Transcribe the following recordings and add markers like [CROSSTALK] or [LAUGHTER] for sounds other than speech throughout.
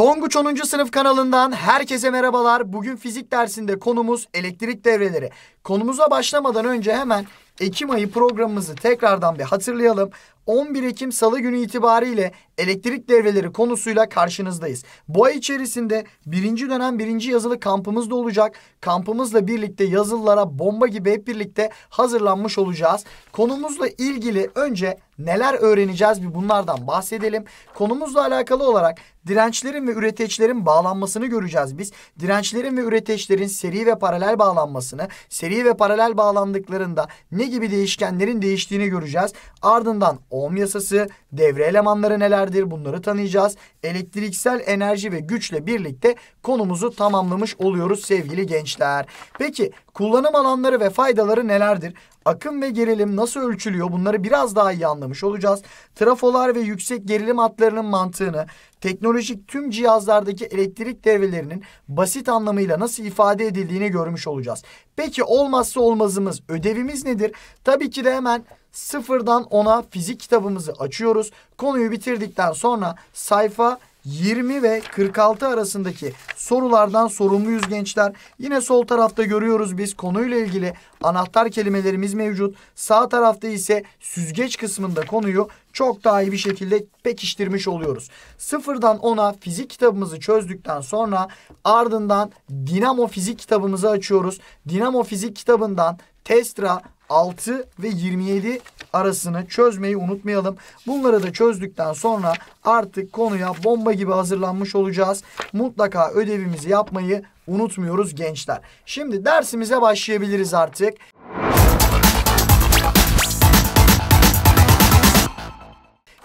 Tonguç 10. sınıf kanalından herkese merhabalar. Bugün fizik dersinde konumuz elektrik devreleri. Konumuza başlamadan önce hemen Ekim ayı programımızı tekrardan bir hatırlayalım. 11 Ekim Salı günü itibariyle elektrik devreleri konusuyla karşınızdayız. Bu ay içerisinde birinci dönem birinci yazılı kampımız da olacak. Kampımızla birlikte yazılılara bomba gibi hep birlikte hazırlanmış olacağız. Konumuzla ilgili önce neler öğreneceğiz bir bunlardan bahsedelim. Konumuzla alakalı olarak dirençlerin ve üreteçlerin bağlanmasını göreceğiz biz. Dirençlerin ve üreteçlerin seri ve paralel bağlanmasını, seri ve paralel bağlandıklarında ne gibi değişkenlerin değiştiğini göreceğiz. Ardından ohm yasası, devre elemanları nelerdir bunları tanıyacağız. Elektriksel enerji ve güçle birlikte konumuzu tamamlamış oluyoruz sevgili gençler. Peki kullanım alanları ve faydaları nelerdir? akım ve gerilim nasıl ölçülüyor bunları biraz daha iyi anlamış olacağız. Trafolar ve yüksek gerilim hatlarının mantığını, teknolojik tüm cihazlardaki elektrik devrelerinin basit anlamıyla nasıl ifade edildiğini görmüş olacağız. Peki olmazsa olmazımız, ödevimiz nedir? Tabii ki de hemen sıfırdan ona fizik kitabımızı açıyoruz. Konuyu bitirdikten sonra sayfa 20 ve 46 arasındaki sorulardan sorumluyuz gençler. Yine sol tarafta görüyoruz biz konuyla ilgili anahtar kelimelerimiz mevcut. Sağ tarafta ise süzgeç kısmında konuyu çok daha iyi bir şekilde pekiştirmiş oluyoruz. Sıfırdan 10'a fizik kitabımızı çözdükten sonra ardından dinamo fizik kitabımızı açıyoruz. Dinamo fizik kitabından Testra 6 ve 27 arasını çözmeyi unutmayalım. Bunları da çözdükten sonra artık konuya bomba gibi hazırlanmış olacağız. Mutlaka ödevimizi yapmayı unutmuyoruz gençler. Şimdi dersimize başlayabiliriz artık.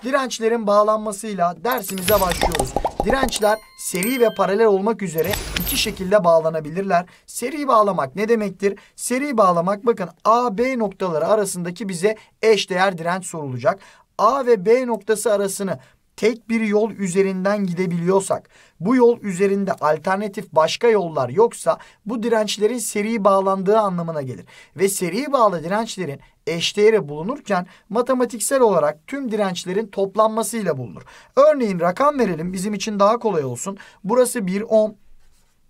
Dirençlerin bağlanmasıyla dersimize başlıyoruz. Dirençler seri ve paralel olmak üzere iki şekilde bağlanabilirler. Seri bağlamak ne demektir? Seri bağlamak bakın A B noktaları arasındaki bize eş değer direnç sorulacak. A ve B noktası arasını tek bir yol üzerinden gidebiliyorsak, bu yol üzerinde alternatif başka yollar yoksa bu dirençlerin seri bağlandığı anlamına gelir. Ve seri bağlı dirençlerin eşdeğeri bulunurken matematiksel olarak tüm dirençlerin toplanmasıyla bulunur. Örneğin rakam verelim bizim için daha kolay olsun. Burası 1 ohm,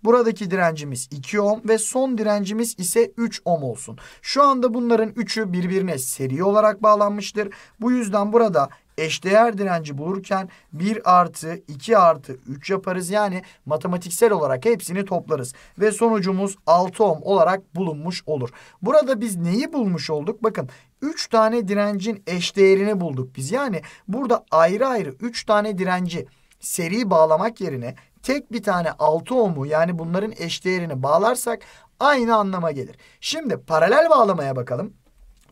Buradaki direncimiz 2 ohm ve son direncimiz ise 3 ohm olsun. Şu anda bunların üçü birbirine seri olarak bağlanmıştır. Bu yüzden burada eşdeğer direnci bulurken 1 artı 2 artı 3 yaparız. Yani matematiksel olarak hepsini toplarız. Ve sonucumuz 6 ohm olarak bulunmuş olur. Burada biz neyi bulmuş olduk? Bakın 3 tane direncin eşdeğerini bulduk biz. Yani burada ayrı ayrı 3 tane direnci seri bağlamak yerine tek bir tane 6 ohmu yani bunların eşdeğerini bağlarsak aynı anlama gelir. Şimdi paralel bağlamaya bakalım.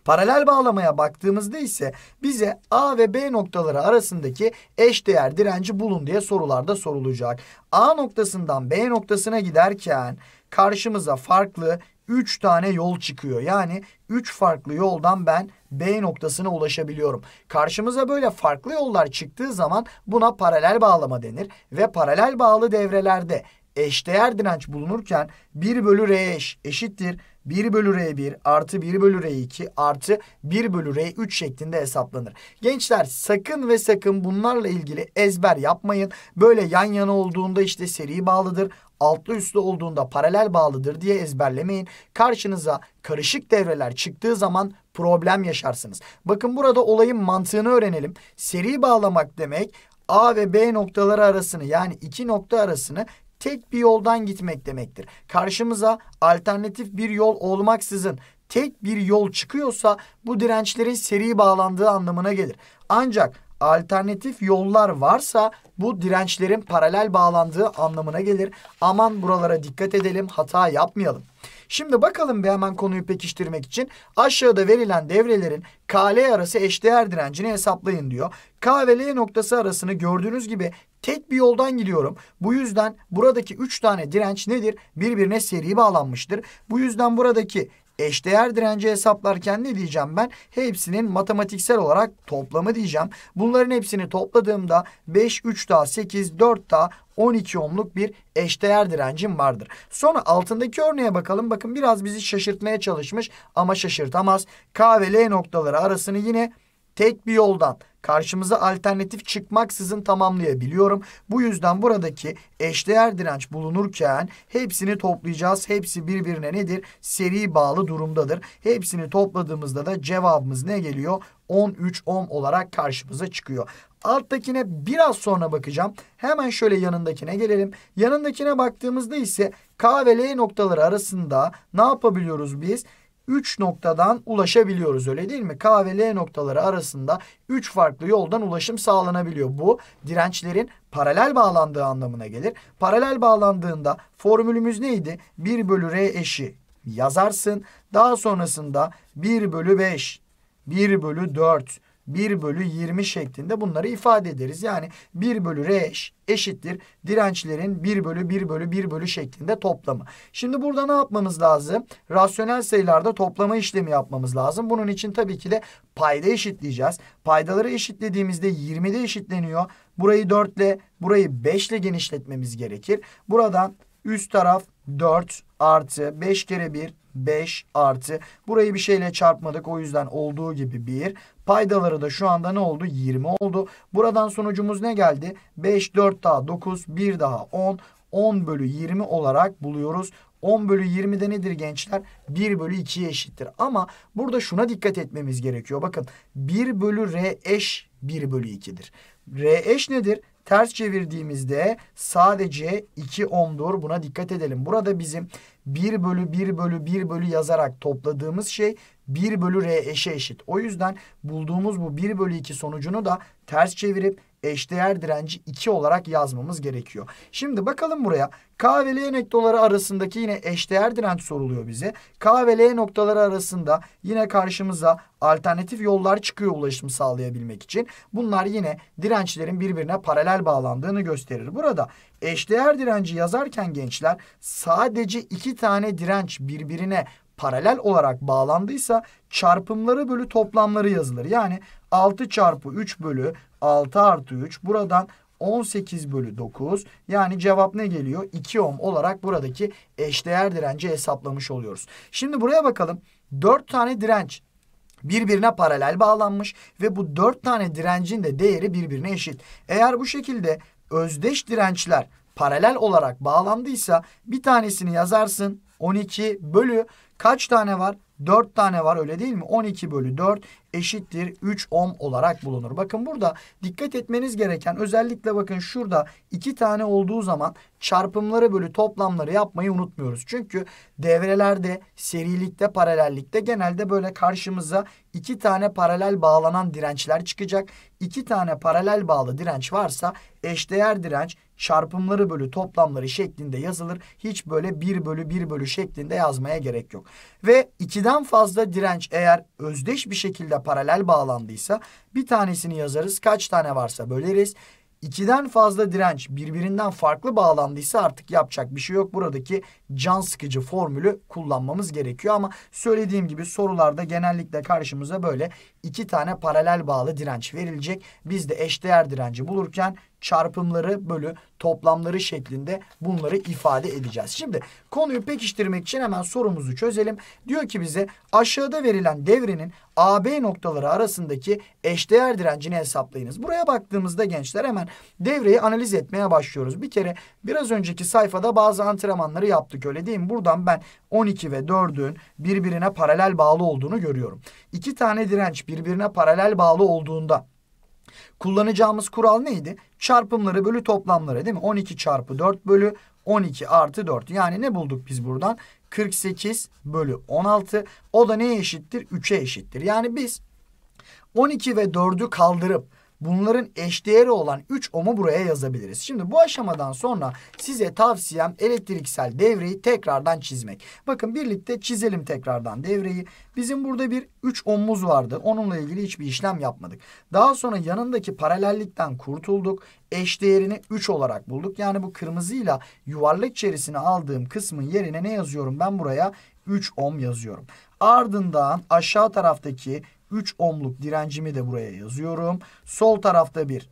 Paralel bağlamaya baktığımızda ise bize A ve B noktaları arasındaki eşdeğer direnci bulun diye sorularda sorulacak. A noktasından B noktasına giderken karşımıza farklı 3 tane yol çıkıyor. Yani 3 farklı yoldan ben B noktasına ulaşabiliyorum. Karşımıza böyle farklı yollar çıktığı zaman buna paralel bağlama denir ve paralel bağlı devrelerde eşdeğer direnç bulunurken 1 bölü R eş eşittir 1 bölü R1 artı 1 bölü R2 artı 1 bölü R3 şeklinde hesaplanır. Gençler sakın ve sakın bunlarla ilgili ezber yapmayın. Böyle yan yana olduğunda işte seri bağlıdır, altlı üstlü olduğunda paralel bağlıdır diye ezberlemeyin. Karşınıza karışık devreler çıktığı zaman problem yaşarsınız. Bakın burada olayın mantığını öğrenelim. Seri bağlamak demek A ve B noktaları arasını yani iki nokta arasını tek bir yoldan gitmek demektir. Karşımıza alternatif bir yol olmaksızın tek bir yol çıkıyorsa bu dirençlerin seri bağlandığı anlamına gelir. Ancak alternatif yollar varsa bu dirençlerin paralel bağlandığı anlamına gelir. Aman buralara dikkat edelim, hata yapmayalım. Şimdi bakalım bir hemen konuyu pekiştirmek için aşağıda verilen devrelerin KL arası eşdeğer direncini hesaplayın diyor. K ve L noktası arasını gördüğünüz gibi tek bir yoldan gidiyorum. Bu yüzden buradaki 3 tane direnç nedir? Birbirine seri bağlanmıştır. Bu yüzden buradaki eşdeğer direnci hesaplarken ne diyeceğim ben? Hepsinin matematiksel olarak toplamı diyeceğim. Bunların hepsini topladığımda 5, 3 daha 8, 4 daha 12 ohmluk bir eşdeğer direncim vardır. Sonra altındaki örneğe bakalım. Bakın biraz bizi şaşırtmaya çalışmış ama şaşırtamaz. K ve L noktaları arasını yine tek bir yoldan karşımıza alternatif çıkmaksızın tamamlayabiliyorum. Bu yüzden buradaki eşdeğer direnç bulunurken hepsini toplayacağız. Hepsi birbirine nedir? Seri bağlı durumdadır. Hepsini topladığımızda da cevabımız ne geliyor? 13 ohm olarak karşımıza çıkıyor. Alttakine biraz sonra bakacağım. Hemen şöyle yanındakine gelelim. Yanındakine baktığımızda ise K ve L noktaları arasında ne yapabiliyoruz biz? Biz 3 noktadan ulaşabiliyoruz öyle değil mi? K ve L noktaları arasında 3 farklı yoldan ulaşım sağlanabiliyor. Bu dirençlerin paralel bağlandığı anlamına gelir. Paralel bağlandığında formülümüz neydi? 1 bölü R eşi yazarsın. Daha sonrasında 1 bölü 5, 1 bölü 4, 1 bölü 20 şeklinde bunları ifade ederiz. Yani 1 bölü R eşittir dirençlerin 1 bölü 1 bölü 1 bölü şeklinde toplamı. Şimdi burada ne yapmamız lazım? Rasyonel sayılarda toplama işlemi yapmamız lazım. Bunun için tabii ki de payda eşitleyeceğiz. Paydaları eşitlediğimizde 20'de eşitleniyor. Burayı 4 ile burayı 5 ile genişletmemiz gerekir. Buradan üst taraf 4 artı 5 kere 1 5 artı. Burayı bir şeyle çarpmadık o yüzden olduğu gibi 1. Paydaları da şu anda ne oldu? 20 oldu. Buradan sonucumuz ne geldi? 5, 4 daha 9, 1 daha 10. 10 bölü 20 olarak buluyoruz. 10 bölü 20'de nedir gençler? 1 bölü 2'ye eşittir. Ama burada şuna dikkat etmemiz gerekiyor. Bakın 1 bölü R eş 1 bölü 2'dir. R eş nedir? Ters çevirdiğimizde sadece 2 10'dur. Buna dikkat edelim. Burada bizim 1 bölü 1 bölü 1 bölü yazarak topladığımız şey 1 bölü r eşe eşit. O yüzden bulduğumuz bu 1 bölü 2 sonucunu da ters çevirip eşdeğer direnci 2 olarak yazmamız gerekiyor. Şimdi bakalım buraya. K ve L noktaları arasındaki yine eşdeğer direnç soruluyor bize. K ve L noktaları arasında yine karşımıza alternatif yollar çıkıyor ulaşımı sağlayabilmek için. Bunlar yine dirençlerin birbirine paralel bağlandığını gösterir. Burada eşdeğer direnci yazarken gençler sadece iki tane direnç birbirine paralel olarak bağlandıysa çarpımları bölü toplamları yazılır. Yani 6 çarpı 3 bölü 6 artı 3. Buradan 18 bölü 9. Yani cevap ne geliyor? 2 ohm olarak buradaki eşdeğer direnci hesaplamış oluyoruz. Şimdi buraya bakalım. 4 tane direnç birbirine paralel bağlanmış ve bu 4 tane direncin de değeri birbirine eşit. Eğer bu şekilde özdeş dirençler paralel olarak bağlandıysa bir tanesini yazarsın 12 bölü kaç tane var? 4 tane var öyle değil mi? 12 bölü 4 eşittir 3 ohm olarak bulunur. Bakın burada dikkat etmeniz gereken özellikle bakın şurada 2 tane olduğu zaman çarpımları bölü toplamları yapmayı unutmuyoruz. Çünkü devrelerde serilikte paralellikte genelde böyle karşımıza 2 tane paralel bağlanan dirençler çıkacak. 2 tane paralel bağlı direnç varsa eşdeğer direnç çarpımları bölü toplamları şeklinde yazılır. Hiç böyle 1 bölü 1 bölü şeklinde yazmaya gerek yok. Ve 2'den fazla direnç eğer özdeş bir şekilde paralel bağlandıysa bir tanesini yazarız. Kaç tane varsa böleriz. 2'den fazla direnç birbirinden farklı bağlandıysa artık yapacak bir şey yok. Buradaki can sıkıcı formülü kullanmamız gerekiyor ama söylediğim gibi sorularda genellikle karşımıza böyle iki tane paralel bağlı direnç verilecek. Biz de eşdeğer direnci bulurken çarpımları bölü toplamları şeklinde bunları ifade edeceğiz. Şimdi konuyu pekiştirmek için hemen sorumuzu çözelim. Diyor ki bize aşağıda verilen devrenin AB noktaları arasındaki eşdeğer direncini hesaplayınız. Buraya baktığımızda gençler hemen devreyi analiz etmeye başlıyoruz. Bir kere biraz önceki sayfada bazı antrenmanları yaptık öyle değil mi? Buradan ben 12 ve 4'ün birbirine paralel bağlı olduğunu görüyorum. İki tane direnç birbirine paralel bağlı olduğunda Kullanacağımız kural neydi? Çarpımları bölü toplamları değil mi? 12 çarpı 4 bölü 12 artı 4. Yani ne bulduk biz buradan? 48 bölü 16. O da neye eşittir? 3'e eşittir. Yani biz 12 ve 4'ü kaldırıp bunların eşdeğeri olan 3 ohm'u buraya yazabiliriz. Şimdi bu aşamadan sonra size tavsiyem elektriksel devreyi tekrardan çizmek. Bakın birlikte çizelim tekrardan devreyi. Bizim burada bir 3 ohm'umuz vardı. Onunla ilgili hiçbir işlem yapmadık. Daha sonra yanındaki paralellikten kurtulduk. Eşdeğerini 3 olarak bulduk. Yani bu kırmızıyla yuvarlak içerisine aldığım kısmın yerine ne yazıyorum ben buraya? 3 ohm yazıyorum. Ardından aşağı taraftaki 3 ohmluk direncimi de buraya yazıyorum. Sol tarafta bir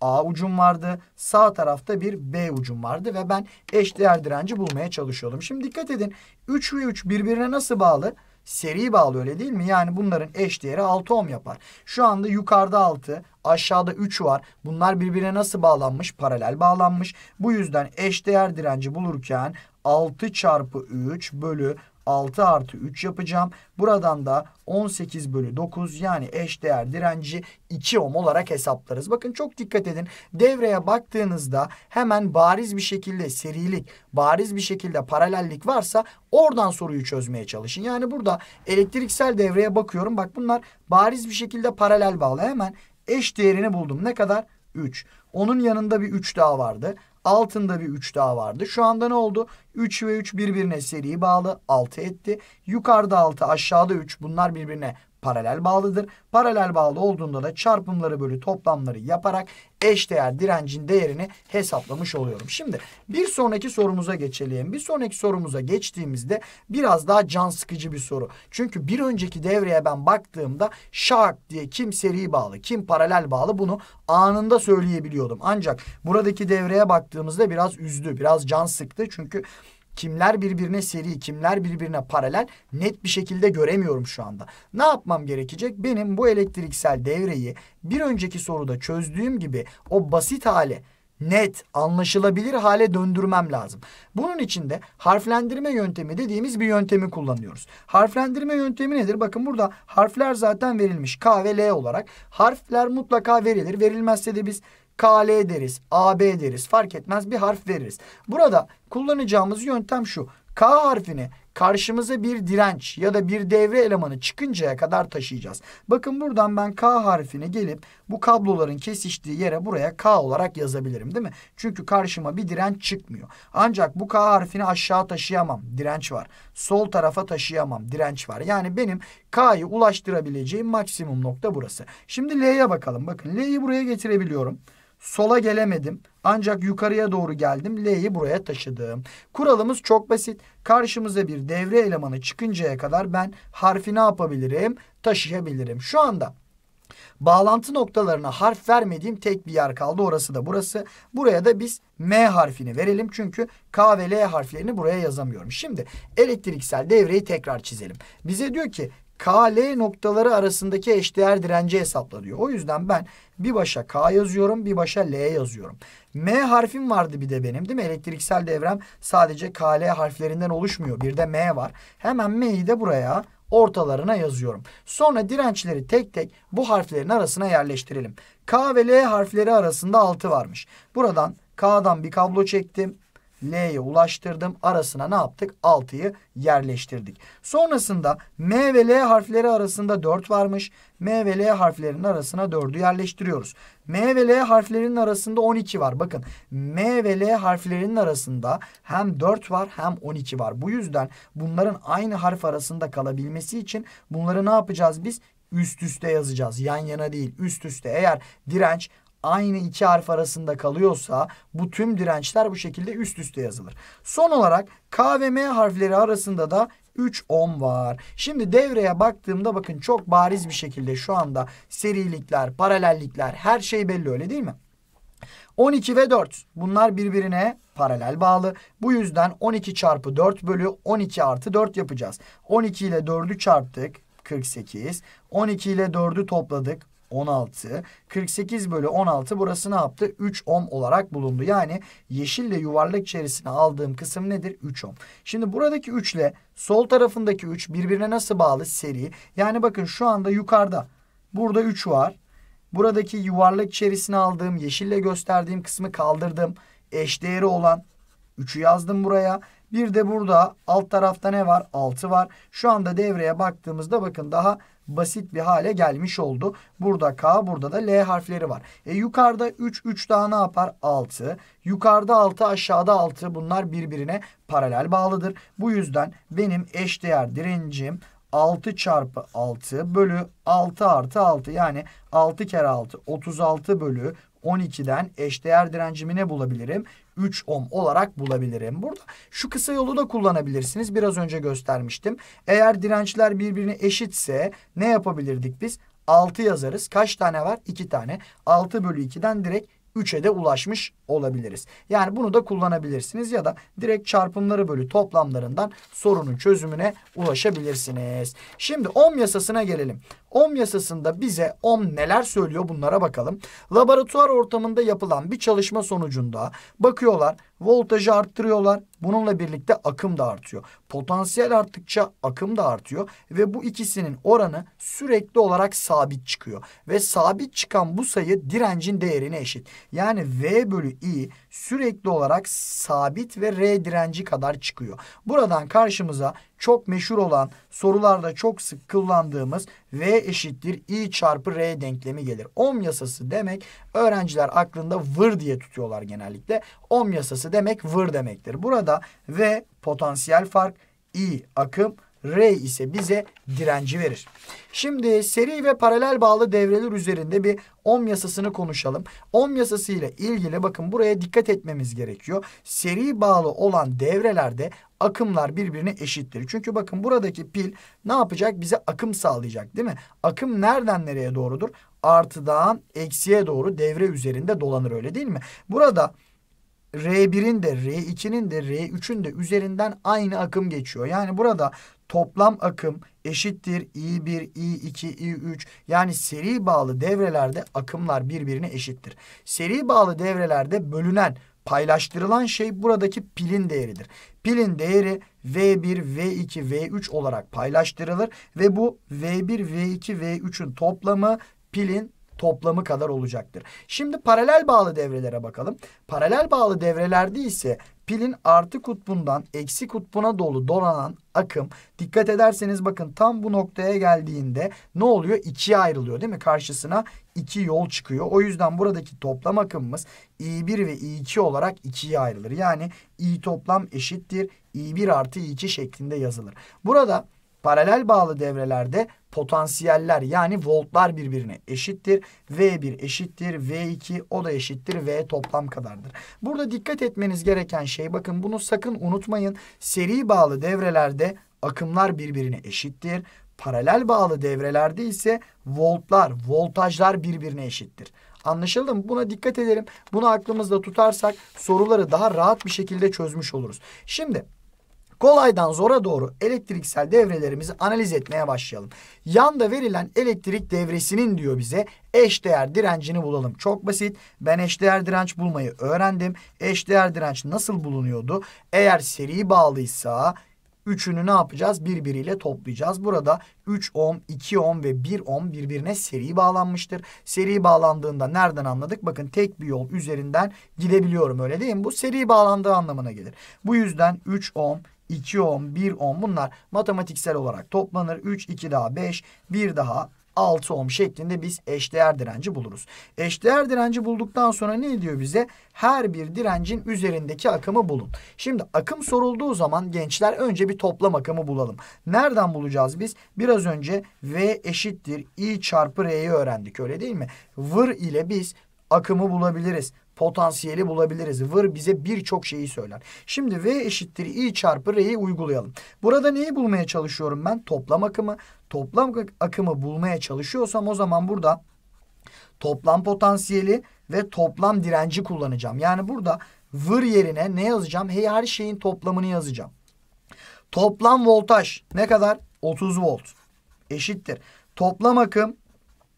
A ucum vardı. Sağ tarafta bir B ucum vardı ve ben eşdeğer direnci bulmaya çalışıyordum. Şimdi dikkat edin. 3 ve 3 birbirine nasıl bağlı? Seri bağlı öyle değil mi? Yani bunların eşdeğeri 6 ohm yapar. Şu anda yukarıda 6, aşağıda 3 var. Bunlar birbirine nasıl bağlanmış? Paralel bağlanmış. Bu yüzden eşdeğer direnci bulurken 6 çarpı 3 bölü 6 artı 3 yapacağım. Buradan da 18 bölü 9 yani eşdeğer direnci 2 ohm olarak hesaplarız. Bakın çok dikkat edin. Devreye baktığınızda hemen bariz bir şekilde serilik, bariz bir şekilde paralellik varsa oradan soruyu çözmeye çalışın. Yani burada elektriksel devreye bakıyorum. Bak bunlar bariz bir şekilde paralel bağlı. Hemen eş değerini buldum. Ne kadar? 3. Onun yanında bir 3 daha vardı. Altında bir 3 daha vardı. Şu anda ne oldu? 3 ve 3 birbirine seri bağlı. 6 etti. Yukarıda 6 aşağıda 3 bunlar birbirine paralel bağlıdır. Paralel bağlı olduğunda da çarpımları bölü toplamları yaparak eşdeğer direncin değerini hesaplamış oluyorum. Şimdi bir sonraki sorumuza geçelim. Bir sonraki sorumuza geçtiğimizde biraz daha can sıkıcı bir soru. Çünkü bir önceki devreye ben baktığımda şak diye kim seri bağlı, kim paralel bağlı bunu anında söyleyebiliyordum. Ancak buradaki devreye baktığımızda biraz üzdü, biraz can sıktı. Çünkü Kimler birbirine seri, kimler birbirine paralel net bir şekilde göremiyorum şu anda. Ne yapmam gerekecek? Benim bu elektriksel devreyi bir önceki soruda çözdüğüm gibi o basit hale net, anlaşılabilir hale döndürmem lazım. Bunun için de harflendirme yöntemi dediğimiz bir yöntemi kullanıyoruz. Harflendirme yöntemi nedir? Bakın burada harfler zaten verilmiş K ve L olarak. Harfler mutlaka verilir. Verilmezse de biz KL deriz, AB deriz fark etmez bir harf veririz. Burada kullanacağımız yöntem şu. K harfini karşımıza bir direnç ya da bir devre elemanı çıkıncaya kadar taşıyacağız. Bakın buradan ben K harfini gelip bu kabloların kesiştiği yere buraya K olarak yazabilirim değil mi? Çünkü karşıma bir direnç çıkmıyor. Ancak bu K harfini aşağı taşıyamam. Direnç var. Sol tarafa taşıyamam. Direnç var. Yani benim K'yı ulaştırabileceğim maksimum nokta burası. Şimdi L'ye bakalım. Bakın L'yi buraya getirebiliyorum. Sola gelemedim. Ancak yukarıya doğru geldim. L'yi buraya taşıdım. Kuralımız çok basit. Karşımıza bir devre elemanı çıkıncaya kadar ben harfi ne yapabilirim? Taşıyabilirim. Şu anda bağlantı noktalarına harf vermediğim tek bir yer kaldı. Orası da burası. Buraya da biz M harfini verelim. Çünkü K ve L harflerini buraya yazamıyorum. Şimdi elektriksel devreyi tekrar çizelim. Bize diyor ki KL noktaları arasındaki eşdeğer direnci hesapla O yüzden ben bir başa K yazıyorum, bir başa L yazıyorum. M harfim vardı bir de benim değil mi? Elektriksel devrem sadece KL harflerinden oluşmuyor. Bir de M var. Hemen M'yi de buraya ortalarına yazıyorum. Sonra dirençleri tek tek bu harflerin arasına yerleştirelim. K ve L harfleri arasında 6 varmış. Buradan K'dan bir kablo çektim. L'ye ulaştırdım. Arasına ne yaptık? 6'yı yerleştirdik. Sonrasında M ve L harfleri arasında 4 varmış. M ve L harflerinin arasına 4'ü yerleştiriyoruz. M ve L harflerinin arasında 12 var. Bakın M ve L harflerinin arasında hem 4 var hem 12 var. Bu yüzden bunların aynı harf arasında kalabilmesi için bunları ne yapacağız biz? Üst üste yazacağız. Yan yana değil. Üst üste eğer direnç aynı iki harf arasında kalıyorsa bu tüm dirençler bu şekilde üst üste yazılır. Son olarak K ve M harfleri arasında da 3 ohm var. Şimdi devreye baktığımda bakın çok bariz bir şekilde şu anda serilikler, paralellikler her şey belli öyle değil mi? 12 ve 4 bunlar birbirine paralel bağlı. Bu yüzden 12 çarpı 4 bölü 12 artı 4 yapacağız. 12 ile 4'ü çarptık 48. 12 ile 4'ü topladık 16. 48 bölü 16 burası ne yaptı? 3 ohm olarak bulundu. Yani yeşille yuvarlak içerisine aldığım kısım nedir? 3 ohm. Şimdi buradaki 3 ile sol tarafındaki 3 birbirine nasıl bağlı? Seri. Yani bakın şu anda yukarıda burada 3 var. Buradaki yuvarlak içerisine aldığım yeşille gösterdiğim kısmı kaldırdım. Eşdeğeri olan 3'ü yazdım buraya. Bir de burada alt tarafta ne var? 6 var. Şu anda devreye baktığımızda bakın daha basit bir hale gelmiş oldu. Burada K, burada da L harfleri var. E yukarıda 3, 3 daha ne yapar? 6. Yukarıda 6, aşağıda 6. Bunlar birbirine paralel bağlıdır. Bu yüzden benim eşdeğer direncim 6 çarpı 6 bölü 6 artı 6 yani 6 kere 6 36 bölü 12'den eşdeğer direncimi ne bulabilirim? 3 ohm olarak bulabilirim. Burada şu kısa yolu da kullanabilirsiniz. Biraz önce göstermiştim. Eğer dirençler birbirine eşitse ne yapabilirdik biz? 6 yazarız. Kaç tane var? 2 tane. 6 bölü 2'den direkt 3'e de ulaşmış olabiliriz. Yani bunu da kullanabilirsiniz ya da direkt çarpımları bölü toplamlarından sorunun çözümüne ulaşabilirsiniz. Şimdi ohm yasasına gelelim. Ohm yasasında bize Ohm neler söylüyor bunlara bakalım. Laboratuvar ortamında yapılan bir çalışma sonucunda bakıyorlar voltajı arttırıyorlar. Bununla birlikte akım da artıyor. Potansiyel arttıkça akım da artıyor ve bu ikisinin oranı sürekli olarak sabit çıkıyor. Ve sabit çıkan bu sayı direncin değerine eşit. Yani V bölü I sürekli olarak sabit ve R direnci kadar çıkıyor. Buradan karşımıza çok meşhur olan sorularda çok sık kullandığımız V eşittir I çarpı R denklemi gelir. Ohm yasası demek öğrenciler aklında vır diye tutuyorlar genellikle. Ohm yasası demek vır demektir. Burada V potansiyel fark, I akım, R ise bize direnci verir. Şimdi seri ve paralel bağlı devreler üzerinde bir ohm yasasını konuşalım. Ohm yasası ile ilgili bakın buraya dikkat etmemiz gerekiyor. Seri bağlı olan devrelerde akımlar birbirine eşittir. Çünkü bakın buradaki pil ne yapacak? Bize akım sağlayacak değil mi? Akım nereden nereye doğrudur? Artıdan eksiye doğru devre üzerinde dolanır öyle değil mi? Burada R1'in de R2'nin de R3'ün de üzerinden aynı akım geçiyor. Yani burada toplam akım eşittir I1, I2, I3 yani seri bağlı devrelerde akımlar birbirine eşittir. Seri bağlı devrelerde bölünen paylaştırılan şey buradaki pilin değeridir. Pilin değeri V1, V2, V3 olarak paylaştırılır ve bu V1, V2, V3'ün toplamı pilin toplamı kadar olacaktır. Şimdi paralel bağlı devrelere bakalım. Paralel bağlı devrelerde ise pilin artı kutbundan eksi kutbuna dolu dolanan akım dikkat ederseniz bakın tam bu noktaya geldiğinde ne oluyor? İkiye ayrılıyor değil mi? Karşısına iki yol çıkıyor. O yüzden buradaki toplam akımımız i1 ve i2 olarak ikiye ayrılır. Yani i toplam eşittir i1 artı i2 şeklinde yazılır. Burada Paralel bağlı devrelerde potansiyeller yani voltlar birbirine eşittir. V1 eşittir V2 o da eşittir V toplam kadardır. Burada dikkat etmeniz gereken şey bakın bunu sakın unutmayın. Seri bağlı devrelerde akımlar birbirine eşittir. Paralel bağlı devrelerde ise voltlar, voltajlar birbirine eşittir. Anlaşıldı mı? Buna dikkat edelim. Bunu aklımızda tutarsak soruları daha rahat bir şekilde çözmüş oluruz. Şimdi Kolaydan zora doğru elektriksel devrelerimizi analiz etmeye başlayalım. Yanda verilen elektrik devresinin diyor bize eşdeğer direncini bulalım. Çok basit. Ben eşdeğer direnç bulmayı öğrendim. Eşdeğer direnç nasıl bulunuyordu? Eğer seri bağlıysa üçünü ne yapacağız? Birbiriyle toplayacağız. Burada 3 ohm, 2 ohm ve 1 ohm birbirine seri bağlanmıştır. Seri bağlandığında nereden anladık? Bakın tek bir yol üzerinden gidebiliyorum öyle değil mi? Bu seri bağlandığı anlamına gelir. Bu yüzden 3 ohm, 2 ohm, 1 ohm bunlar matematiksel olarak toplanır. 3, 2 daha 5, 1 daha 6 ohm şeklinde biz eşdeğer direnci buluruz. Eşdeğer direnci bulduktan sonra ne diyor bize? Her bir direncin üzerindeki akımı bulun. Şimdi akım sorulduğu zaman gençler önce bir toplam akımı bulalım. Nereden bulacağız biz? Biraz önce V eşittir I çarpı R'yi öğrendik öyle değil mi? Vır ile biz akımı bulabiliriz potansiyeli bulabiliriz. Vır bize birçok şeyi söyler. Şimdi V eşittir I çarpı R'yi uygulayalım. Burada neyi bulmaya çalışıyorum ben? Toplam akımı. Toplam akımı bulmaya çalışıyorsam o zaman burada toplam potansiyeli ve toplam direnci kullanacağım. Yani burada vır yerine ne yazacağım? Hey, her şeyin toplamını yazacağım. Toplam voltaj ne kadar? 30 volt eşittir. Toplam akım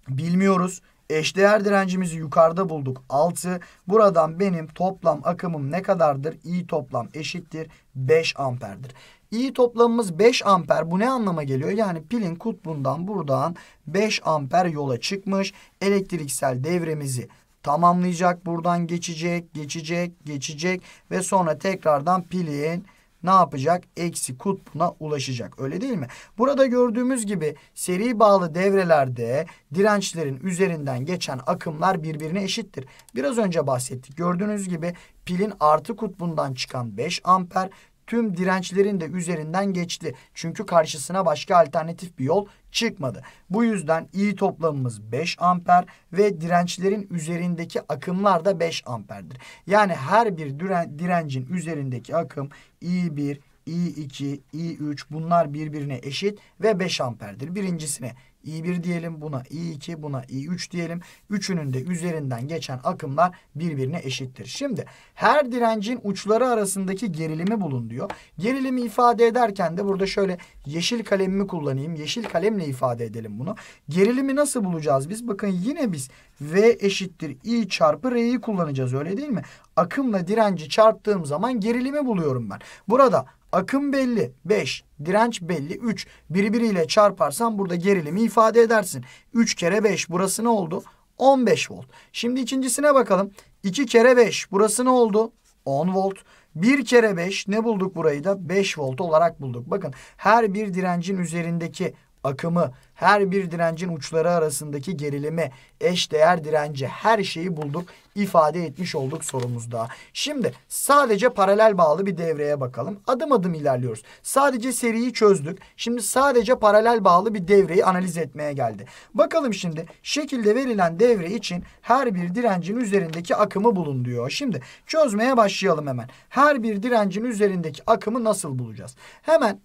bilmiyoruz. Eşdeğer direncimizi yukarıda bulduk 6. Buradan benim toplam akımım ne kadardır? I toplam eşittir 5 amperdir. I toplamımız 5 amper. Bu ne anlama geliyor? Yani pilin kutbundan buradan 5 amper yola çıkmış. Elektriksel devremizi tamamlayacak. Buradan geçecek, geçecek, geçecek ve sonra tekrardan pilin ne yapacak? Eksi kutbuna ulaşacak. Öyle değil mi? Burada gördüğümüz gibi seri bağlı devrelerde dirençlerin üzerinden geçen akımlar birbirine eşittir. Biraz önce bahsettik. Gördüğünüz gibi pilin artı kutbundan çıkan 5 amper tüm dirençlerin de üzerinden geçti. Çünkü karşısına başka alternatif bir yol çıkmadı. Bu yüzden I toplamımız 5 amper ve dirençlerin üzerindeki akımlar da 5 amperdir. Yani her bir direncin üzerindeki akım I1, I2, I3 bunlar birbirine eşit ve 5 amperdir. Birincisine i1 diyelim buna i2 buna i3 diyelim. Üçünün de üzerinden geçen akımlar birbirine eşittir. Şimdi her direncin uçları arasındaki gerilimi bulun diyor. Gerilimi ifade ederken de burada şöyle yeşil kalemimi kullanayım. Yeşil kalemle ifade edelim bunu. Gerilimi nasıl bulacağız biz? Bakın yine biz v eşittir i çarpı r'yi kullanacağız öyle değil mi? Akımla direnci çarptığım zaman gerilimi buluyorum ben. Burada Akım belli. 5. Direnç belli. 3. Birbiriyle çarparsan burada gerilimi ifade edersin. 3 kere 5. Burası ne oldu? 15 volt. Şimdi ikincisine bakalım. 2 kere 5. Burası ne oldu? 10 volt. 1 kere 5 ne bulduk burayı da? 5 volt olarak bulduk. Bakın her bir direncin üzerindeki akımı her bir direncin uçları arasındaki gerilimi eş değer direnci her şeyi bulduk ifade etmiş olduk sorumuzda. Şimdi sadece paralel bağlı bir devreye bakalım. Adım adım ilerliyoruz. Sadece seriyi çözdük. Şimdi sadece paralel bağlı bir devreyi analiz etmeye geldi. Bakalım şimdi şekilde verilen devre için her bir direncin üzerindeki akımı bulun diyor. Şimdi çözmeye başlayalım hemen. Her bir direncin üzerindeki akımı nasıl bulacağız? Hemen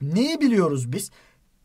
neyi biliyoruz biz?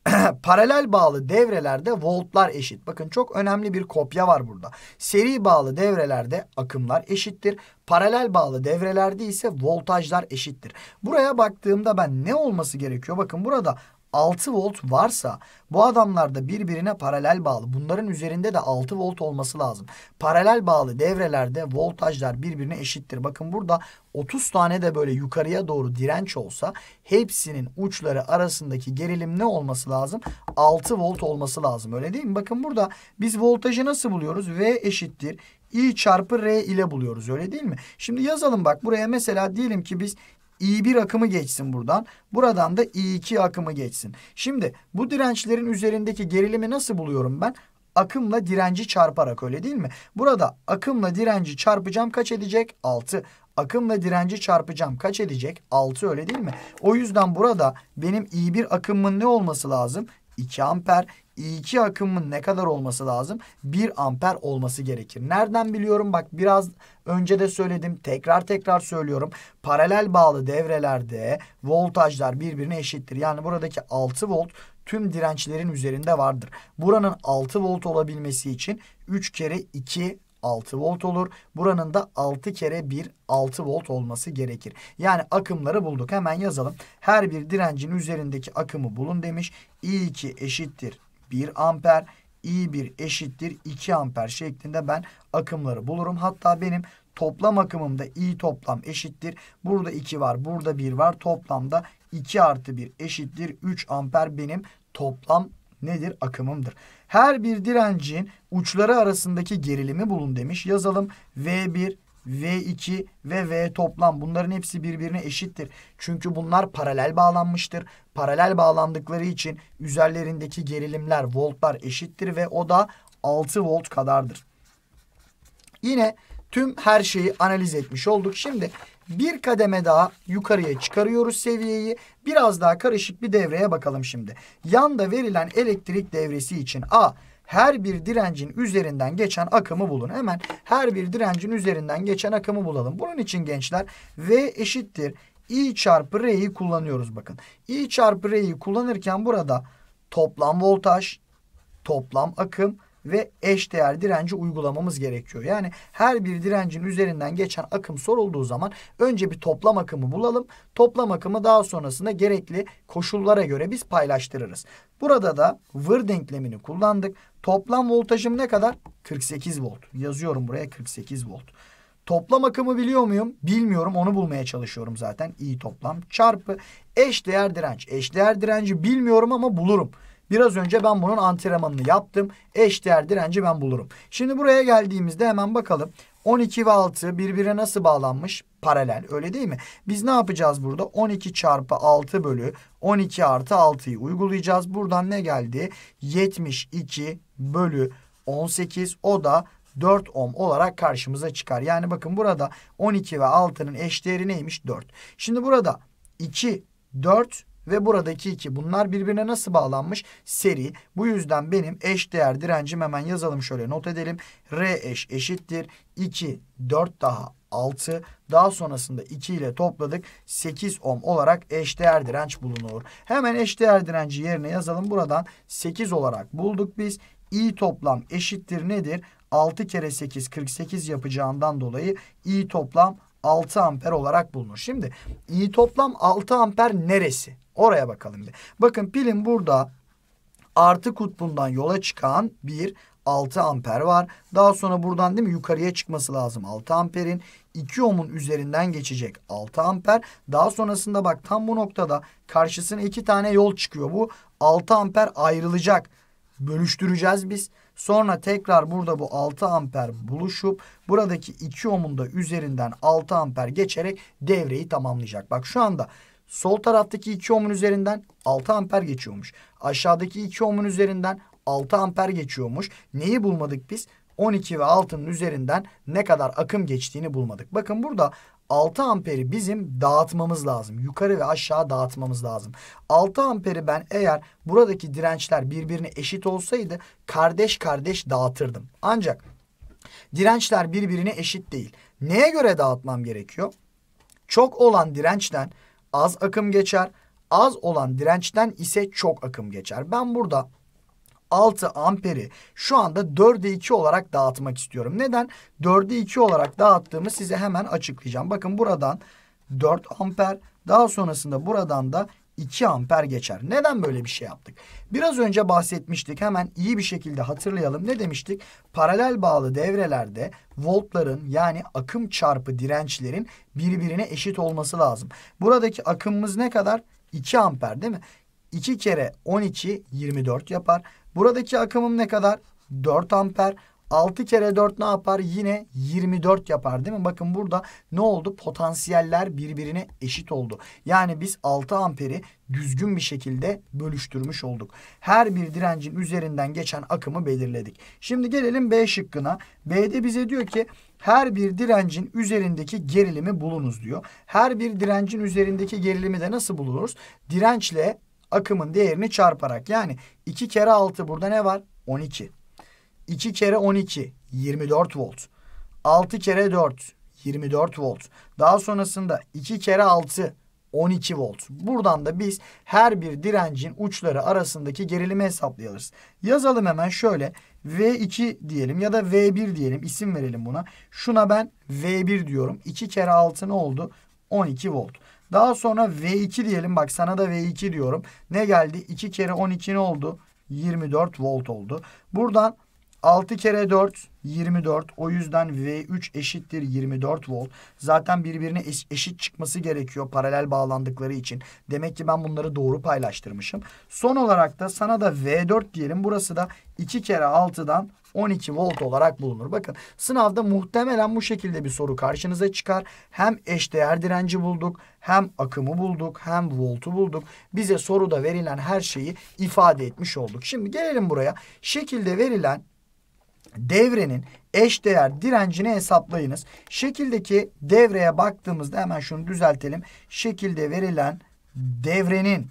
[CLEARS THROAT] paralel bağlı devrelerde voltlar eşit. Bakın çok önemli bir kopya var burada. Seri bağlı devrelerde akımlar eşittir. Paralel bağlı devrelerde ise voltajlar eşittir. Buraya baktığımda ben ne olması gerekiyor? Bakın burada 6 volt varsa bu adamlar da birbirine paralel bağlı. Bunların üzerinde de 6 volt olması lazım. Paralel bağlı devrelerde voltajlar birbirine eşittir. Bakın burada 30 tane de böyle yukarıya doğru direnç olsa hepsinin uçları arasındaki gerilim ne olması lazım? 6 volt olması lazım. Öyle değil mi? Bakın burada biz voltajı nasıl buluyoruz? V eşittir. I çarpı R ile buluyoruz öyle değil mi? Şimdi yazalım bak buraya mesela diyelim ki biz i1 akımı geçsin buradan. Buradan da i2 akımı geçsin. Şimdi bu dirençlerin üzerindeki gerilimi nasıl buluyorum ben? Akımla direnci çarparak öyle değil mi? Burada akımla direnci çarpacağım kaç edecek? 6 akımla direnci çarpacağım. Kaç edecek? 6 öyle değil mi? O yüzden burada benim i1 akımımın ne olması lazım? 2 amper. I2 akımın ne kadar olması lazım? 1 amper olması gerekir. Nereden biliyorum? Bak biraz önce de söyledim. Tekrar tekrar söylüyorum. Paralel bağlı devrelerde voltajlar birbirine eşittir. Yani buradaki 6 volt tüm dirençlerin üzerinde vardır. Buranın 6 volt olabilmesi için 3 kere 2 6 volt olur. Buranın da 6 kere 1 6 volt olması gerekir. Yani akımları bulduk. Hemen yazalım. Her bir direncin üzerindeki akımı bulun demiş. I2 eşittir 1 amper, I1 eşittir 2 amper şeklinde ben akımları bulurum. Hatta benim toplam akımımda I toplam eşittir. Burada 2 var, burada 1 var. Toplamda 2 artı 1 eşittir 3 amper benim toplam nedir? Akımımdır. Her bir direncin uçları arasındaki gerilimi bulun demiş. Yazalım V1, V2 ve V toplam bunların hepsi birbirine eşittir. Çünkü bunlar paralel bağlanmıştır. Paralel bağlandıkları için üzerlerindeki gerilimler voltlar eşittir ve o da 6 volt kadardır. Yine tüm her şeyi analiz etmiş olduk. Şimdi bir kademe daha yukarıya çıkarıyoruz seviyeyi. Biraz daha karışık bir devreye bakalım şimdi. Yanda verilen elektrik devresi için A her bir direncin üzerinden geçen akımı bulun. Hemen her bir direncin üzerinden geçen akımı bulalım. Bunun için gençler V eşittir. I çarpı R'yi kullanıyoruz bakın. I çarpı R'yi kullanırken burada toplam voltaj, toplam akım ve eş değer direnci uygulamamız gerekiyor. Yani her bir direncin üzerinden geçen akım sorulduğu zaman önce bir toplam akımı bulalım. Toplam akımı daha sonrasında gerekli koşullara göre biz paylaştırırız. Burada da vır denklemini kullandık. Toplam voltajım ne kadar? 48 volt. Yazıyorum buraya 48 volt. Toplam akımı biliyor muyum? Bilmiyorum. Onu bulmaya çalışıyorum zaten. İyi toplam çarpı eş değer direnç. Eş değer direnci bilmiyorum ama bulurum. Biraz önce ben bunun antrenmanını yaptım. Eş değer direnci ben bulurum. Şimdi buraya geldiğimizde hemen bakalım. 12 ve 6 birbirine nasıl bağlanmış? Paralel öyle değil mi? Biz ne yapacağız burada? 12 çarpı 6 bölü 12 artı 6'yı uygulayacağız. Buradan ne geldi? 72 bölü 18 o da 4 ohm olarak karşımıza çıkar. Yani bakın burada 12 ve 6'nın eşdeğeri neymiş? 4. Şimdi burada 2, 4 ve buradaki 2. Bunlar birbirine nasıl bağlanmış? Seri. Bu yüzden benim eş değer direncim hemen yazalım şöyle not edelim. R eş eşittir. 2, 4 daha 6. Daha sonrasında 2 ile topladık. 8 ohm olarak eşdeğer direnç bulunur. Hemen eşdeğer direnci yerine yazalım. Buradan 8 olarak bulduk biz i toplam eşittir nedir? 6 kere 8 48 yapacağından dolayı i toplam 6 amper olarak bulunur. Şimdi i toplam 6 amper neresi? Oraya bakalım bir. Bakın pilin burada artı kutbundan yola çıkan bir 6 amper var. Daha sonra buradan değil mi yukarıya çıkması lazım 6 amperin. 2 ohmun üzerinden geçecek 6 amper. Daha sonrasında bak tam bu noktada karşısına 2 tane yol çıkıyor bu. 6 amper ayrılacak bölüştüreceğiz biz. Sonra tekrar burada bu 6 amper buluşup buradaki 2 ohmun da üzerinden 6 amper geçerek devreyi tamamlayacak. Bak şu anda sol taraftaki 2 ohmun üzerinden 6 amper geçiyormuş. Aşağıdaki 2 ohmun üzerinden 6 amper geçiyormuş. Neyi bulmadık biz? 12 ve 6'nın üzerinden ne kadar akım geçtiğini bulmadık. Bakın burada 6 amperi bizim dağıtmamız lazım. Yukarı ve aşağı dağıtmamız lazım. 6 amperi ben eğer buradaki dirençler birbirine eşit olsaydı kardeş kardeş dağıtırdım. Ancak dirençler birbirine eşit değil. Neye göre dağıtmam gerekiyor? Çok olan dirençten az akım geçer. Az olan dirençten ise çok akım geçer. Ben burada 6 amperi şu anda 4'e 2 olarak dağıtmak istiyorum. Neden? 4'e 2 olarak dağıttığımı size hemen açıklayacağım. Bakın buradan 4 amper daha sonrasında buradan da 2 amper geçer. Neden böyle bir şey yaptık? Biraz önce bahsetmiştik. Hemen iyi bir şekilde hatırlayalım. Ne demiştik? Paralel bağlı devrelerde voltların yani akım çarpı dirençlerin birbirine eşit olması lazım. Buradaki akımımız ne kadar? 2 amper değil mi? 2 kere 12 24 yapar. Buradaki akımım ne kadar? 4 amper. 6 kere 4 ne yapar? Yine 24 yapar değil mi? Bakın burada ne oldu? Potansiyeller birbirine eşit oldu. Yani biz 6 amperi düzgün bir şekilde bölüştürmüş olduk. Her bir direncin üzerinden geçen akımı belirledik. Şimdi gelelim B şıkkına. B'de bize diyor ki her bir direncin üzerindeki gerilimi bulunuz diyor. Her bir direncin üzerindeki gerilimi de nasıl buluruz? Dirençle akımın değerini çarparak. Yani 2 kere 6 burada ne var? 12. 2 kere 12 24 volt. 6 kere 4 24 volt. Daha sonrasında 2 kere 6 12 volt. Buradan da biz her bir direncin uçları arasındaki gerilimi hesaplayalım. Yazalım hemen şöyle V2 diyelim ya da V1 diyelim isim verelim buna. Şuna ben V1 diyorum. 2 kere 6 ne oldu? 12 volt. Daha sonra V2 diyelim. Bak sana da V2 diyorum. Ne geldi? 2 kere 12 ne oldu? 24 volt oldu. Buradan 6 kere 4 24. O yüzden V3 eşittir 24 volt. Zaten birbirine eşit çıkması gerekiyor paralel bağlandıkları için. Demek ki ben bunları doğru paylaştırmışım. Son olarak da sana da V4 diyelim. Burası da 2 kere 6'dan 12 volt olarak bulunur. Bakın sınavda muhtemelen bu şekilde bir soru karşınıza çıkar. Hem eşdeğer direnci bulduk, hem akımı bulduk, hem voltu bulduk. Bize soruda verilen her şeyi ifade etmiş olduk. Şimdi gelelim buraya. Şekilde verilen devrenin eşdeğer direncini hesaplayınız. Şekildeki devreye baktığımızda hemen şunu düzeltelim. Şekilde verilen devrenin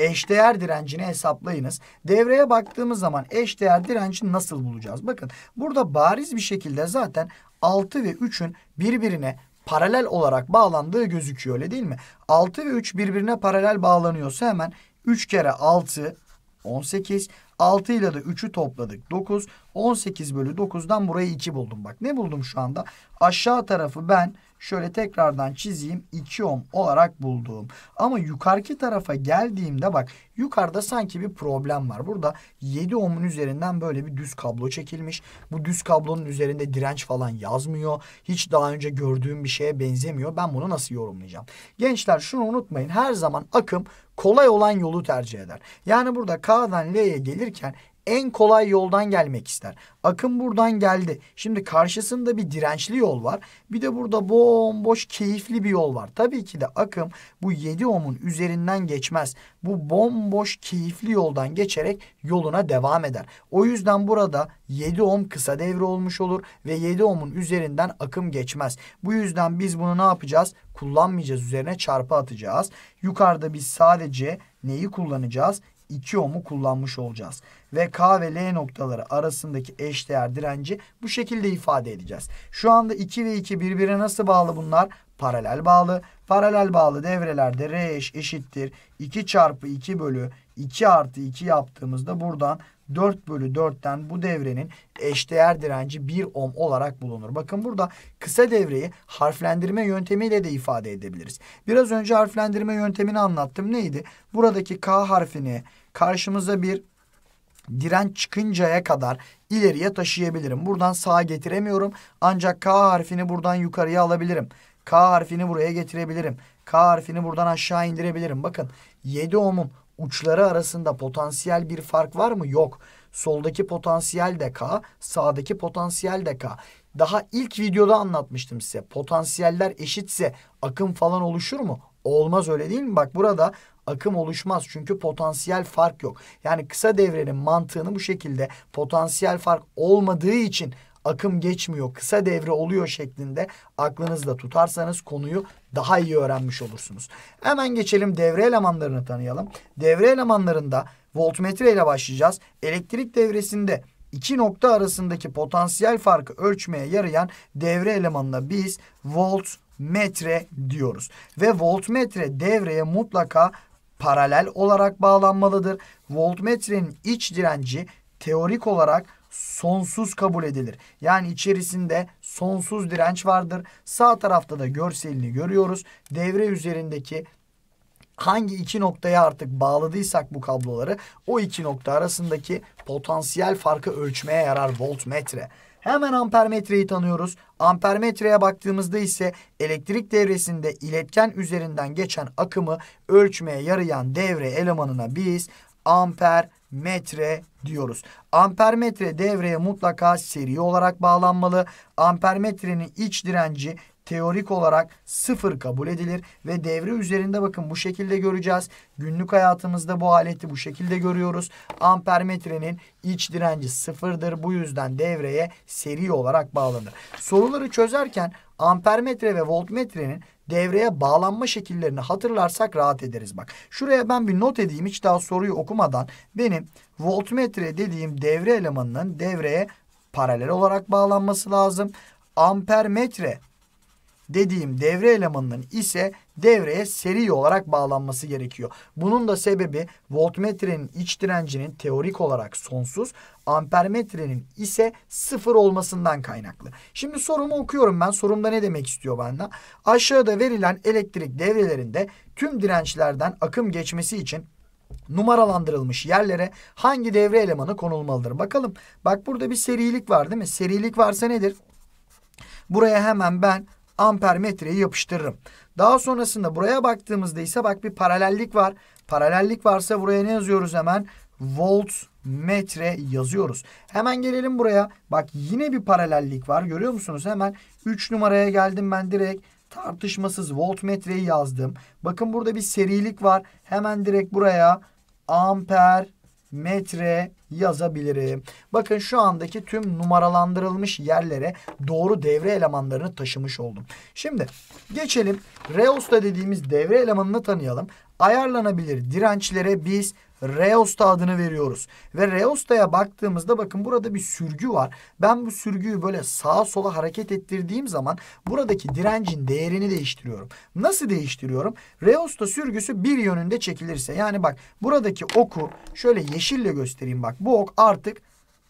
eşdeğer direncini hesaplayınız. Devreye baktığımız zaman eşdeğer direnci nasıl bulacağız? Bakın burada bariz bir şekilde zaten 6 ve 3'ün birbirine paralel olarak bağlandığı gözüküyor öyle değil mi? 6 ve 3 birbirine paralel bağlanıyorsa hemen 3 kere 6 18 6 ile de 3'ü topladık 9 18 bölü 9'dan burayı 2 buldum bak ne buldum şu anda aşağı tarafı ben şöyle tekrardan çizeyim 2 ohm olarak bulduğum. Ama yukarıki tarafa geldiğimde bak yukarıda sanki bir problem var. Burada 7 ohmun üzerinden böyle bir düz kablo çekilmiş. Bu düz kablonun üzerinde direnç falan yazmıyor. Hiç daha önce gördüğüm bir şeye benzemiyor. Ben bunu nasıl yorumlayacağım? Gençler şunu unutmayın. Her zaman akım kolay olan yolu tercih eder. Yani burada K'dan L'ye gelirken en kolay yoldan gelmek ister. Akım buradan geldi. Şimdi karşısında bir dirençli yol var. Bir de burada bomboş keyifli bir yol var. Tabii ki de akım bu 7 ohmun üzerinden geçmez. Bu bomboş keyifli yoldan geçerek yoluna devam eder. O yüzden burada 7 ohm kısa devre olmuş olur ve 7 ohmun üzerinden akım geçmez. Bu yüzden biz bunu ne yapacağız? Kullanmayacağız. Üzerine çarpı atacağız. Yukarıda biz sadece neyi kullanacağız? 2 ohm'u kullanmış olacağız. Ve K ve L noktaları arasındaki eşdeğer direnci bu şekilde ifade edeceğiz. Şu anda 2 ve 2 birbirine nasıl bağlı bunlar? Paralel bağlı. Paralel bağlı devrelerde R eş eşittir. 2 çarpı 2 bölü 2 artı 2 yaptığımızda buradan 4 bölü 4'ten bu devrenin eşdeğer direnci 1 ohm olarak bulunur. Bakın burada kısa devreyi harflendirme yöntemiyle de ifade edebiliriz. Biraz önce harflendirme yöntemini anlattım. Neydi? Buradaki K harfini karşımıza bir direnç çıkıncaya kadar ileriye taşıyabilirim. Buradan sağa getiremiyorum ancak K harfini buradan yukarıya alabilirim. K harfini buraya getirebilirim. K harfini buradan aşağı indirebilirim. Bakın 7 ohmun uçları arasında potansiyel bir fark var mı? Yok. Soldaki potansiyel de K, sağdaki potansiyel de K. Daha ilk videoda anlatmıştım size. Potansiyeller eşitse akım falan oluşur mu? Olmaz öyle değil mi? Bak burada akım oluşmaz çünkü potansiyel fark yok. Yani kısa devrenin mantığını bu şekilde potansiyel fark olmadığı için akım geçmiyor, kısa devre oluyor şeklinde aklınızda tutarsanız konuyu daha iyi öğrenmiş olursunuz. Hemen geçelim devre elemanlarını tanıyalım. Devre elemanlarında voltmetre ile başlayacağız. Elektrik devresinde iki nokta arasındaki potansiyel farkı ölçmeye yarayan devre elemanına biz voltmetre diyoruz. Ve voltmetre devreye mutlaka paralel olarak bağlanmalıdır. Voltmetrenin iç direnci teorik olarak sonsuz kabul edilir. Yani içerisinde sonsuz direnç vardır. Sağ tarafta da görselini görüyoruz. Devre üzerindeki hangi iki noktaya artık bağladıysak bu kabloları o iki nokta arasındaki potansiyel farkı ölçmeye yarar voltmetre. Hemen ampermetreyi tanıyoruz. Ampermetreye baktığımızda ise elektrik devresinde iletken üzerinden geçen akımı ölçmeye yarayan devre elemanına biz ampermetre diyoruz. Ampermetre devreye mutlaka seri olarak bağlanmalı. Ampermetrenin iç direnci teorik olarak sıfır kabul edilir ve devre üzerinde bakın bu şekilde göreceğiz. Günlük hayatımızda bu aleti bu şekilde görüyoruz. Ampermetrenin iç direnci sıfırdır. Bu yüzden devreye seri olarak bağlanır. Soruları çözerken ampermetre ve voltmetrenin devreye bağlanma şekillerini hatırlarsak rahat ederiz bak. Şuraya ben bir not edeyim hiç daha soruyu okumadan benim voltmetre dediğim devre elemanının devreye paralel olarak bağlanması lazım. Ampermetre dediğim devre elemanının ise devreye seri olarak bağlanması gerekiyor. Bunun da sebebi voltmetrenin iç direncinin teorik olarak sonsuz, ampermetrenin ise sıfır olmasından kaynaklı. Şimdi sorumu okuyorum ben. Sorumda ne demek istiyor benden? Aşağıda verilen elektrik devrelerinde tüm dirençlerden akım geçmesi için numaralandırılmış yerlere hangi devre elemanı konulmalıdır? Bakalım. Bak burada bir serilik var değil mi? Serilik varsa nedir? Buraya hemen ben amper metreye yapıştırırım. Daha sonrasında buraya baktığımızda ise bak bir paralellik var. Paralellik varsa buraya ne yazıyoruz hemen? Volt metre yazıyoruz. Hemen gelelim buraya. Bak yine bir paralellik var. Görüyor musunuz? Hemen 3 numaraya geldim ben direkt tartışmasız volt metreyi yazdım. Bakın burada bir serilik var. Hemen direkt buraya amper metre yazabilirim. Bakın şu andaki tüm numaralandırılmış yerlere doğru devre elemanlarını taşımış oldum. Şimdi geçelim Reusta dediğimiz devre elemanını tanıyalım. Ayarlanabilir dirençlere biz Reosta adını veriyoruz. Ve Reosta'ya baktığımızda bakın burada bir sürgü var. Ben bu sürgüyü böyle sağa sola hareket ettirdiğim zaman buradaki direncin değerini değiştiriyorum. Nasıl değiştiriyorum? Reosta sürgüsü bir yönünde çekilirse. Yani bak buradaki oku şöyle yeşille göstereyim bak. Bu ok artık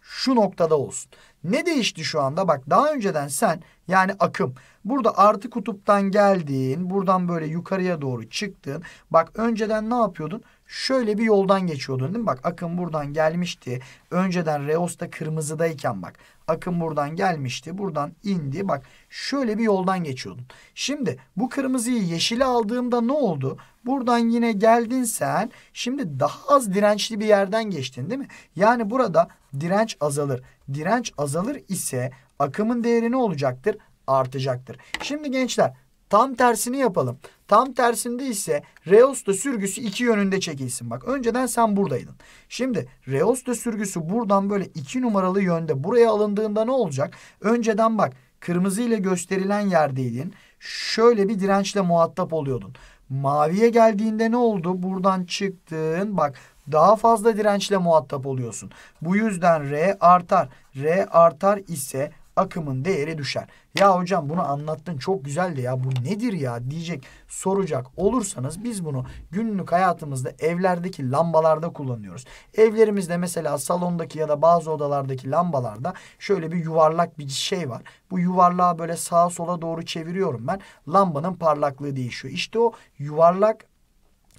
şu noktada olsun. Ne değişti şu anda? Bak daha önceden sen yani akım burada artı kutuptan geldin buradan böyle yukarıya doğru çıktın. Bak önceden ne yapıyordun? şöyle bir yoldan geçiyordun değil mi? Bak akım buradan gelmişti. Önceden Reos'ta kırmızıdayken bak. Akım buradan gelmişti. Buradan indi. Bak şöyle bir yoldan geçiyordun. Şimdi bu kırmızıyı yeşile aldığımda ne oldu? Buradan yine geldin sen. Şimdi daha az dirençli bir yerden geçtin değil mi? Yani burada direnç azalır. Direnç azalır ise akımın değeri ne olacaktır? Artacaktır. Şimdi gençler Tam tersini yapalım. Tam tersinde ise reosta sürgüsü iki yönünde çekilsin. Bak önceden sen buradaydın. Şimdi reosta sürgüsü buradan böyle iki numaralı yönde buraya alındığında ne olacak? Önceden bak kırmızı ile gösterilen yerdeydin. Şöyle bir dirençle muhatap oluyordun. Maviye geldiğinde ne oldu? Buradan çıktın. Bak daha fazla dirençle muhatap oluyorsun. Bu yüzden R artar. R artar ise akımın değeri düşer. Ya hocam bunu anlattın çok güzeldi ya bu nedir ya diyecek soracak olursanız biz bunu günlük hayatımızda evlerdeki lambalarda kullanıyoruz. Evlerimizde mesela salondaki ya da bazı odalardaki lambalarda şöyle bir yuvarlak bir şey var. Bu yuvarlağı böyle sağa sola doğru çeviriyorum ben. Lambanın parlaklığı değişiyor. İşte o yuvarlak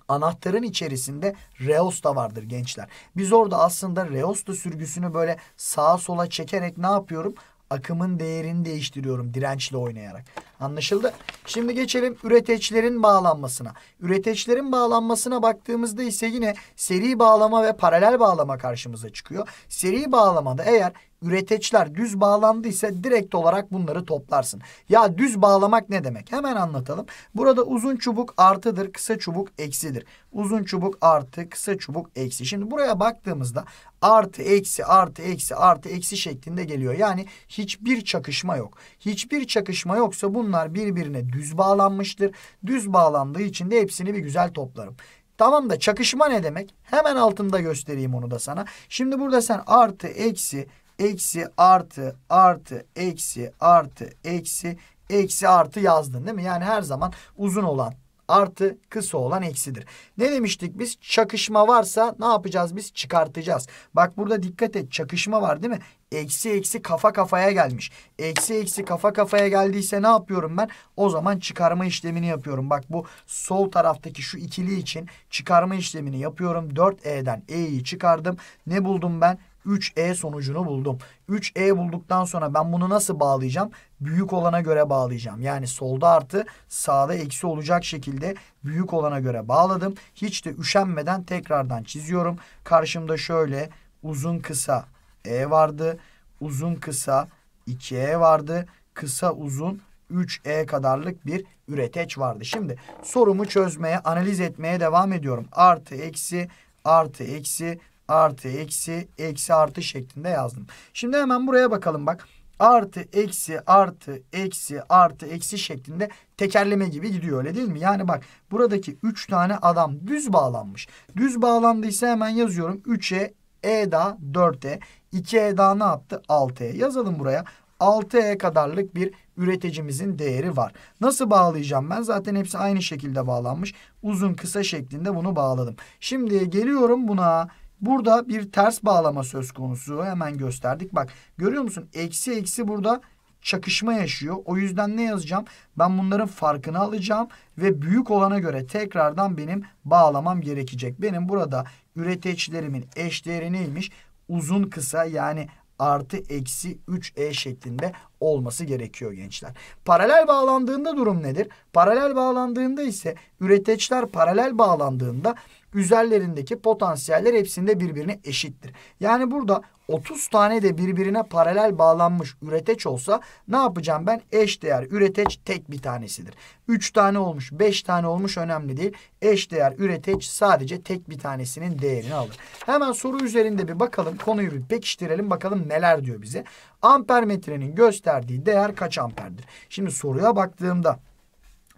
anahtarın içerisinde reos da vardır gençler. Biz orada aslında reos da sürgüsünü böyle sağa sola çekerek ne yapıyorum? akımın değerini değiştiriyorum dirençle oynayarak. Anlaşıldı. Şimdi geçelim üreteçlerin bağlanmasına. Üreteçlerin bağlanmasına baktığımızda ise yine seri bağlama ve paralel bağlama karşımıza çıkıyor. Seri bağlamada eğer üreteçler düz bağlandıysa direkt olarak bunları toplarsın. Ya düz bağlamak ne demek? Hemen anlatalım. Burada uzun çubuk artıdır, kısa çubuk eksidir. Uzun çubuk artı, kısa çubuk eksi. Şimdi buraya baktığımızda artı, eksi, artı, eksi, artı, eksi şeklinde geliyor. Yani hiçbir çakışma yok. Hiçbir çakışma yoksa bunlar birbirine düz bağlanmıştır. Düz bağlandığı için de hepsini bir güzel toplarım. Tamam da çakışma ne demek? Hemen altında göstereyim onu da sana. Şimdi burada sen artı, eksi, eksi artı artı eksi artı eksi eksi artı yazdın değil mi? Yani her zaman uzun olan artı kısa olan eksidir. Ne demiştik biz? Çakışma varsa ne yapacağız biz? Çıkartacağız. Bak burada dikkat et çakışma var değil mi? Eksi eksi kafa kafaya gelmiş. Eksi eksi kafa kafaya geldiyse ne yapıyorum ben? O zaman çıkarma işlemini yapıyorum. Bak bu sol taraftaki şu ikili için çıkarma işlemini yapıyorum. 4E'den E'yi çıkardım. Ne buldum ben? 3E sonucunu buldum. 3E bulduktan sonra ben bunu nasıl bağlayacağım? Büyük olana göre bağlayacağım. Yani solda artı sağda eksi olacak şekilde büyük olana göre bağladım. Hiç de üşenmeden tekrardan çiziyorum. Karşımda şöyle uzun kısa E vardı. Uzun kısa 2E vardı. Kısa uzun 3E kadarlık bir üreteç vardı. Şimdi sorumu çözmeye, analiz etmeye devam ediyorum. Artı eksi artı eksi artı eksi eksi artı şeklinde yazdım. Şimdi hemen buraya bakalım bak. Artı eksi artı eksi artı eksi şeklinde tekerleme gibi gidiyor öyle değil mi? Yani bak buradaki 3 tane adam düz bağlanmış. Düz bağlandıysa hemen yazıyorum 3'e E daha 4'e 2E daha ne yaptı? 6E yazalım buraya. 6E kadarlık bir üreticimizin değeri var. Nasıl bağlayacağım ben? Zaten hepsi aynı şekilde bağlanmış. Uzun kısa şeklinde bunu bağladım. Şimdi geliyorum buna. Burada bir ters bağlama söz konusu. Hemen gösterdik. Bak görüyor musun? Eksi eksi burada çakışma yaşıyor. O yüzden ne yazacağım? Ben bunların farkını alacağım ve büyük olana göre tekrardan benim bağlamam gerekecek. Benim burada üreteçlerimin eşdeğeri neymiş? Uzun kısa yani artı eksi 3e şeklinde olması gerekiyor gençler. Paralel bağlandığında durum nedir? Paralel bağlandığında ise üreticiler paralel bağlandığında üzerlerindeki potansiyeller hepsinde birbirine eşittir. Yani burada 30 tane de birbirine paralel bağlanmış üreteç olsa ne yapacağım ben? Eş değer üreteç tek bir tanesidir. 3 tane olmuş, 5 tane olmuş önemli değil. Eş değer üreteç sadece tek bir tanesinin değerini alır. Hemen soru üzerinde bir bakalım. Konuyu bir pekiştirelim bakalım neler diyor bize. Ampermetrenin gösterdiği değer kaç amperdir? Şimdi soruya baktığımda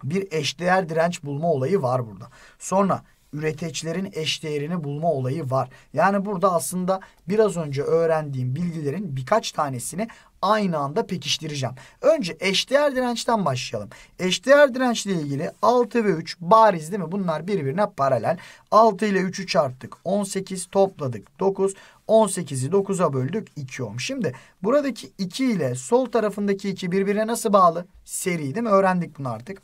bir eşdeğer direnç bulma olayı var burada. Sonra üreticilerin eşdeğerini bulma olayı var. Yani burada aslında biraz önce öğrendiğim bilgilerin birkaç tanesini aynı anda pekiştireceğim. Önce eşdeğer dirençten başlayalım. Eşdeğer direnç ile ilgili 6 ve 3 bariz değil mi? Bunlar birbirine paralel. 6 ile 3'ü çarptık. 18 topladık. 9. 18'i 9'a böldük 2 ohm. Şimdi buradaki 2 ile sol tarafındaki 2 birbirine nasıl bağlı? Seri değil mi? Öğrendik bunu artık.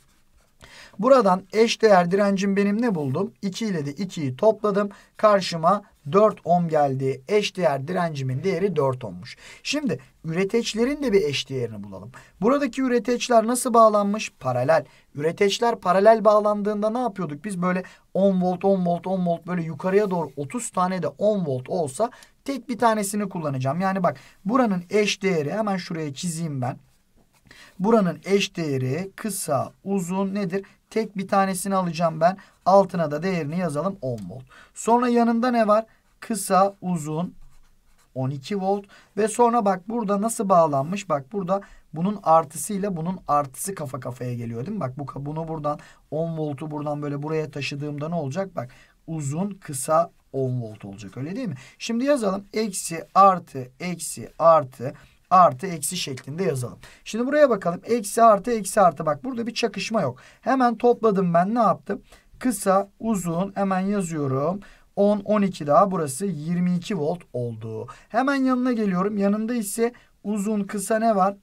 Buradan eş değer direncim benim ne buldum? 2 ile de 2'yi topladım. Karşıma 4 ohm geldi. Eş değer direncimin değeri 4 ohmmuş. Şimdi üreteçlerin de bir eş değerini bulalım. Buradaki üreteçler nasıl bağlanmış? Paralel. Üreteçler paralel bağlandığında ne yapıyorduk? Biz böyle 10 volt, 10 volt, 10 volt böyle yukarıya doğru 30 tane de 10 volt olsa tek bir tanesini kullanacağım. Yani bak buranın eş değeri hemen şuraya çizeyim ben. Buranın eş değeri kısa, uzun nedir? Tek bir tanesini alacağım ben. Altına da değerini yazalım 10 volt. Sonra yanında ne var? Kısa, uzun 12 volt. Ve sonra bak burada nasıl bağlanmış? Bak burada bunun artısıyla bunun artısı kafa kafaya geliyor değil mi? Bak bu bunu buradan 10 voltu buradan böyle buraya taşıdığımda ne olacak? Bak uzun, kısa 10 volt olacak öyle değil mi? Şimdi yazalım. Eksi, artı, eksi, artı artı eksi şeklinde yazalım. Şimdi buraya bakalım. Eksi artı eksi artı. Bak burada bir çakışma yok. Hemen topladım ben ne yaptım? Kısa uzun hemen yazıyorum. 10 12 daha burası 22 volt oldu. Hemen yanına geliyorum. Yanında ise uzun kısa ne var?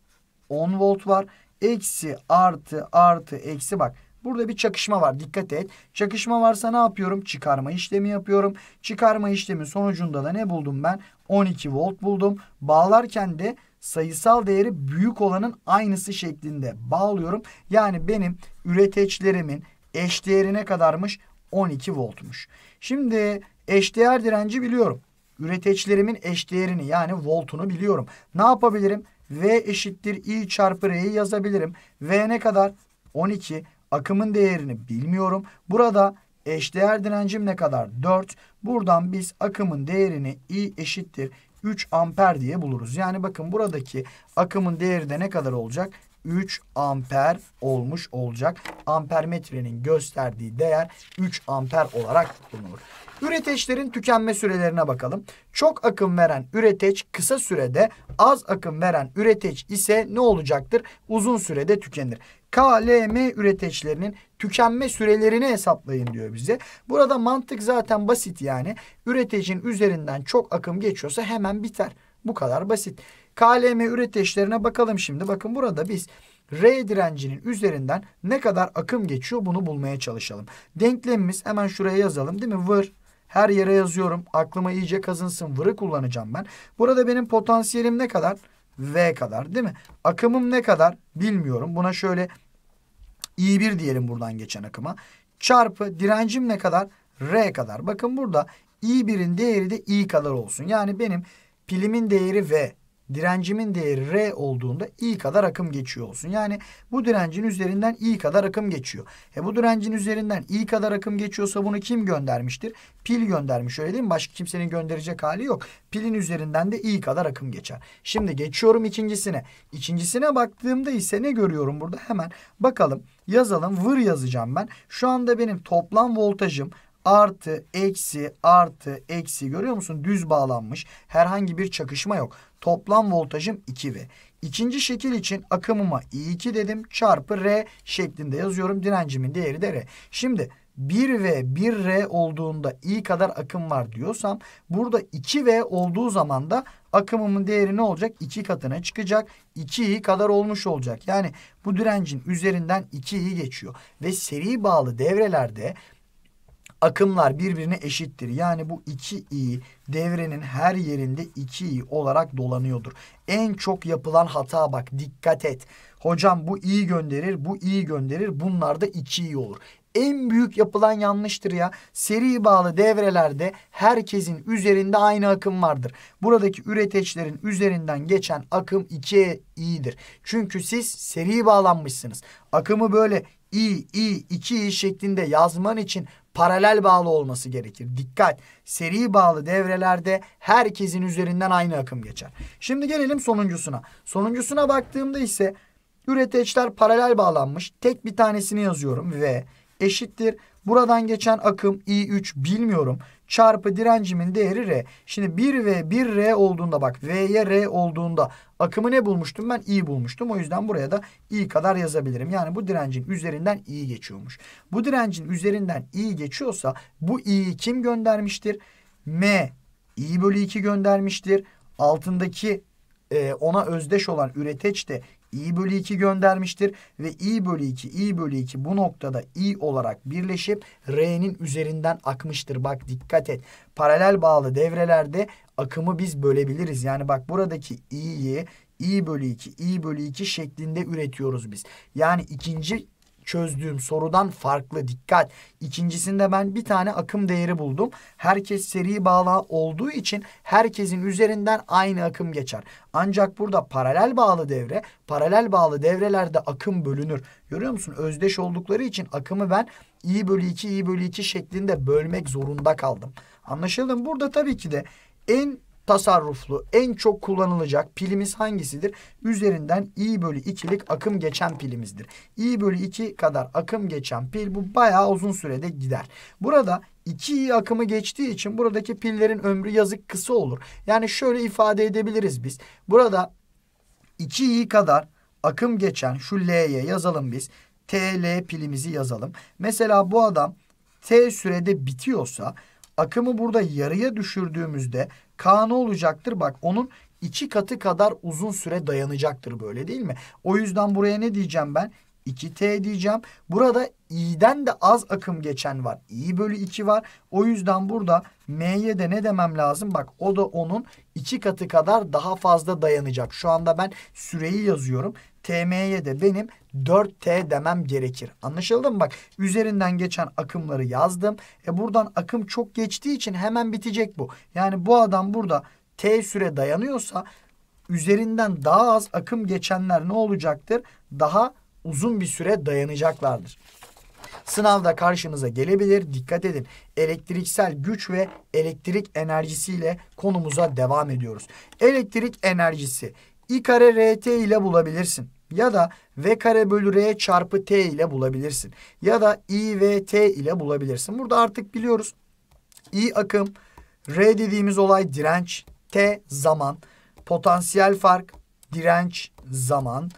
10 volt var. Eksi artı artı eksi bak. Burada bir çakışma var dikkat et. Çakışma varsa ne yapıyorum? Çıkarma işlemi yapıyorum. Çıkarma işlemi sonucunda da ne buldum ben? 12 volt buldum. Bağlarken de sayısal değeri büyük olanın aynısı şeklinde bağlıyorum. Yani benim üreteçlerimin eşdeğerine kadarmış? 12 voltmuş. Şimdi eşdeğer direnci biliyorum. Üreteçlerimin eşdeğerini yani voltunu biliyorum. Ne yapabilirim? V eşittir I çarpı R'yi yazabilirim. V ne kadar? 12. Akımın değerini bilmiyorum. Burada eşdeğer direncim ne kadar? 4. Buradan biz akımın değerini I eşittir 3 amper diye buluruz. Yani bakın buradaki akımın değeri de ne kadar olacak? 3 amper olmuş olacak. Ampermetrenin gösterdiği değer 3 amper olarak bulunur. Üreteçlerin tükenme sürelerine bakalım. Çok akım veren üreteç kısa sürede, az akım veren üreteç ise ne olacaktır? Uzun sürede tükenir. KLM üreteçlerinin tükenme sürelerini hesaplayın diyor bize. Burada mantık zaten basit yani. Üretecin üzerinden çok akım geçiyorsa hemen biter. Bu kadar basit. KLM üreteçlerine bakalım şimdi. Bakın burada biz R direncinin üzerinden ne kadar akım geçiyor bunu bulmaya çalışalım. Denklemimiz hemen şuraya yazalım değil mi? Vır. Her yere yazıyorum. Aklıma iyice kazınsın. Vır'ı kullanacağım ben. Burada benim potansiyelim ne kadar? V kadar değil mi? Akımım ne kadar? Bilmiyorum. Buna şöyle I1 diyelim buradan geçen akıma. Çarpı direncim ne kadar? R kadar. Bakın burada I1'in değeri de I kadar olsun. Yani benim pilimin değeri V direncimin değeri R olduğunda I kadar akım geçiyor olsun. Yani bu direncin üzerinden I kadar akım geçiyor. E bu direncin üzerinden I kadar akım geçiyorsa bunu kim göndermiştir? Pil göndermiş öyle değil mi? Başka kimsenin gönderecek hali yok. Pilin üzerinden de I kadar akım geçer. Şimdi geçiyorum ikincisine. İkincisine baktığımda ise ne görüyorum burada? Hemen bakalım yazalım. Vır yazacağım ben. Şu anda benim toplam voltajım artı eksi artı eksi görüyor musun? Düz bağlanmış. Herhangi bir çakışma yok. Toplam voltajım 2V. İkinci şekil için akımıma I2 dedim çarpı R şeklinde yazıyorum. Direncimin değeri de R. Şimdi 1V 1R olduğunda I kadar akım var diyorsam burada 2V olduğu zaman da akımımın değeri ne olacak? 2 katına çıkacak. 2i kadar olmuş olacak. Yani bu direncin üzerinden 2i geçiyor. Ve seri bağlı devrelerde akımlar birbirine eşittir. Yani bu iki i devrenin her yerinde iki i olarak dolanıyordur. En çok yapılan hata bak dikkat et. Hocam bu i gönderir, bu i gönderir. Bunlar da iki i olur en büyük yapılan yanlıştır ya. Seri bağlı devrelerde herkesin üzerinde aynı akım vardır. Buradaki üreteçlerin üzerinden geçen akım 2'ye iyidir. Çünkü siz seri bağlanmışsınız. Akımı böyle i, i, 2 i şeklinde yazman için paralel bağlı olması gerekir. Dikkat! Seri bağlı devrelerde herkesin üzerinden aynı akım geçer. Şimdi gelelim sonuncusuna. Sonuncusuna baktığımda ise üreteçler paralel bağlanmış. Tek bir tanesini yazıyorum ve eşittir. Buradan geçen akım i3 bilmiyorum çarpı direncimin değeri R. Şimdi 1 ve 1 R olduğunda bak V'ye R olduğunda akımı ne bulmuştum ben? I bulmuştum. O yüzden buraya da I kadar yazabilirim. Yani bu direncin üzerinden I geçiyormuş. Bu direncin üzerinden I geçiyorsa bu İ'yi kim göndermiştir? M I bölü 2 göndermiştir. Altındaki e, ona özdeş olan üreteç de i bölü 2 göndermiştir. Ve i bölü 2, i bölü 2 bu noktada i olarak birleşip r'nin üzerinden akmıştır. Bak dikkat et. Paralel bağlı devrelerde akımı biz bölebiliriz. Yani bak buradaki i'yi i bölü 2, i bölü 2 şeklinde üretiyoruz biz. Yani ikinci çözdüğüm sorudan farklı dikkat. İkincisinde ben bir tane akım değeri buldum. Herkes seri bağlı olduğu için herkesin üzerinden aynı akım geçer. Ancak burada paralel bağlı devre, paralel bağlı devrelerde akım bölünür. Görüyor musun? Özdeş oldukları için akımı ben i bölü 2, i bölü 2 şeklinde bölmek zorunda kaldım. Anlaşıldı mı? Burada tabii ki de en tasarruflu, en çok kullanılacak pilimiz hangisidir? Üzerinden i bölü 2'lik akım geçen pilimizdir. i bölü 2 kadar akım geçen pil bu bayağı uzun sürede gider. Burada 2i akımı geçtiği için buradaki pillerin ömrü yazık kısa olur. Yani şöyle ifade edebiliriz biz. Burada 2i kadar akım geçen şu L'ye yazalım biz. TL pilimizi yazalım. Mesela bu adam T sürede bitiyorsa akımı burada yarıya düşürdüğümüzde K ne olacaktır? Bak onun iki katı kadar uzun süre dayanacaktır böyle değil mi? O yüzden buraya ne diyeceğim ben? 2t diyeceğim. Burada i'den de az akım geçen var. i bölü 2 var. O yüzden burada m'ye de ne demem lazım? Bak o da onun 2 katı kadar daha fazla dayanacak. Şu anda ben süreyi yazıyorum. TM'ye de benim 4T demem gerekir. Anlaşıldı mı? Bak üzerinden geçen akımları yazdım. E buradan akım çok geçtiği için hemen bitecek bu. Yani bu adam burada T süre dayanıyorsa üzerinden daha az akım geçenler ne olacaktır? Daha uzun bir süre dayanacaklardır. Sınavda karşınıza gelebilir. Dikkat edin. Elektriksel güç ve elektrik enerjisiyle konumuza devam ediyoruz. Elektrik enerjisi I kare RT ile bulabilirsin. Ya da V kare bölü R çarpı T ile bulabilirsin. Ya da I V T ile bulabilirsin. Burada artık biliyoruz. I akım, R dediğimiz olay direnç, T zaman, potansiyel fark, direnç, zaman,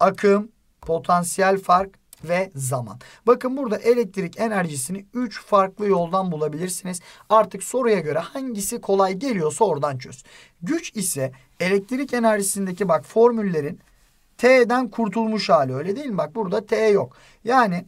akım, potansiyel fark ve zaman. Bakın burada elektrik enerjisini 3 farklı yoldan bulabilirsiniz. Artık soruya göre hangisi kolay geliyorsa oradan çöz. Güç ise elektrik enerjisindeki bak formüllerin T'den kurtulmuş hali öyle değil mi? Bak burada T yok. Yani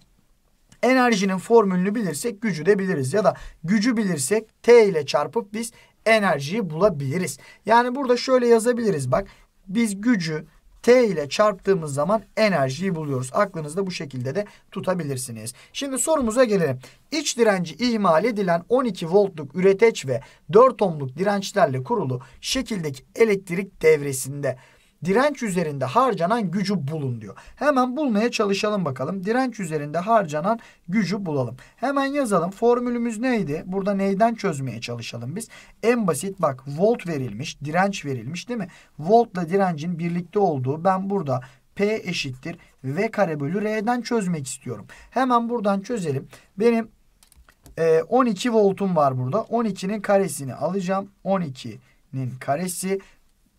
enerjinin formülünü bilirsek gücü de biliriz. Ya da gücü bilirsek T ile çarpıp biz enerjiyi bulabiliriz. Yani burada şöyle yazabiliriz bak. Biz gücü T ile çarptığımız zaman enerjiyi buluyoruz. Aklınızda bu şekilde de tutabilirsiniz. Şimdi sorumuza gelelim. İç direnci ihmal edilen 12 voltluk üreteç ve 4 ohmluk dirençlerle kurulu şekildeki elektrik devresinde direnç üzerinde harcanan gücü bulun diyor. Hemen bulmaya çalışalım bakalım. Direnç üzerinde harcanan gücü bulalım. Hemen yazalım. Formülümüz neydi? Burada neyden çözmeye çalışalım biz? En basit bak volt verilmiş, direnç verilmiş değil mi? Voltla direncin birlikte olduğu ben burada P eşittir V kare bölü R'den çözmek istiyorum. Hemen buradan çözelim. Benim e, 12 voltum var burada. 12'nin karesini alacağım. 12'nin karesi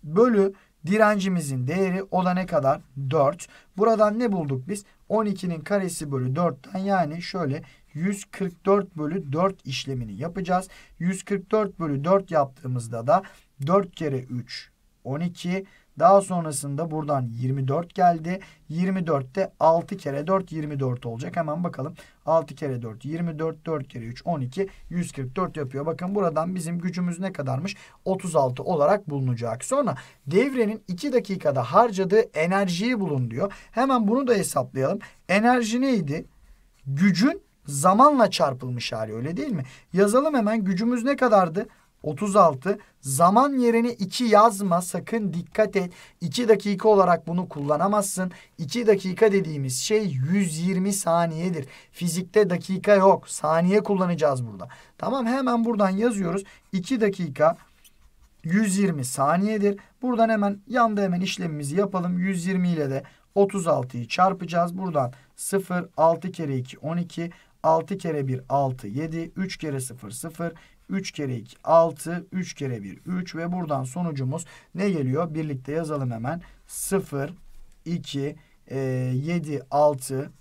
bölü Direncimizin değeri o kadar? 4. Buradan ne bulduk biz? 12'nin karesi bölü 4'ten yani şöyle 144 bölü 4 işlemini yapacağız. 144 bölü 4 yaptığımızda da 4 kere 3 12 daha sonrasında buradan 24 geldi. 24'te 6 kere 4 24 olacak. Hemen bakalım. 6 kere 4 24 4 kere 3 12 144 yapıyor. Bakın buradan bizim gücümüz ne kadarmış? 36 olarak bulunacak. Sonra devrenin 2 dakikada harcadığı enerjiyi bulun diyor. Hemen bunu da hesaplayalım. Enerji neydi? Gücün zamanla çarpılmış hali öyle değil mi? Yazalım hemen gücümüz ne kadardı? 36. Zaman yerini 2 yazma sakın dikkat et. 2 dakika olarak bunu kullanamazsın. 2 dakika dediğimiz şey 120 saniyedir. Fizikte dakika yok. Saniye kullanacağız burada. Tamam hemen buradan yazıyoruz. 2 dakika 120 saniyedir. Buradan hemen yanda hemen işlemimizi yapalım. 120 ile de 36'yı çarpacağız. Buradan 0, 6 kere 2, 12, 6 kere 1, 6, 7, 3 kere 0, 0, 3 kere 2 6, 3 kere 1 3 ve buradan sonucumuz ne geliyor? Birlikte yazalım hemen. 0, 2, e, 7, 6,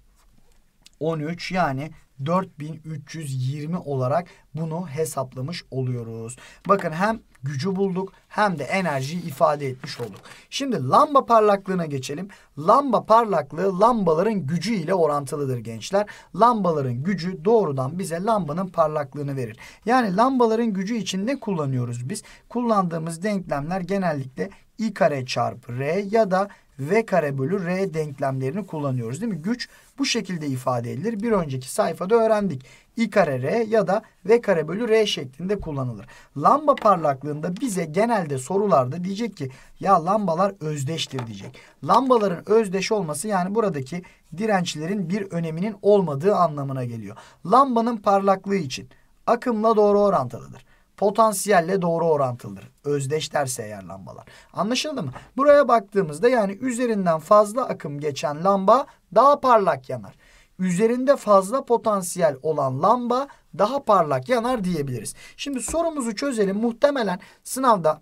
13 yani 4320 olarak bunu hesaplamış oluyoruz. Bakın hem gücü bulduk hem de enerjiyi ifade etmiş olduk. Şimdi lamba parlaklığına geçelim. Lamba parlaklığı lambaların gücü ile orantılıdır gençler. Lambaların gücü doğrudan bize lambanın parlaklığını verir. Yani lambaların gücü için ne kullanıyoruz biz? Kullandığımız denklemler genellikle i kare çarpı r ya da V kare bölü R denklemlerini kullanıyoruz değil mi? Güç bu şekilde ifade edilir. Bir önceki sayfada öğrendik. I kare R ya da V kare bölü R şeklinde kullanılır. Lamba parlaklığında bize genelde sorularda diyecek ki ya lambalar özdeştir diyecek. Lambaların özdeş olması yani buradaki dirençlerin bir öneminin olmadığı anlamına geliyor. Lambanın parlaklığı için akımla doğru orantılıdır potansiyelle doğru orantılıdır. Özdeş derse eğer lambalar. Anlaşıldı mı? Buraya baktığımızda yani üzerinden fazla akım geçen lamba daha parlak yanar. Üzerinde fazla potansiyel olan lamba daha parlak yanar diyebiliriz. Şimdi sorumuzu çözelim. Muhtemelen sınavda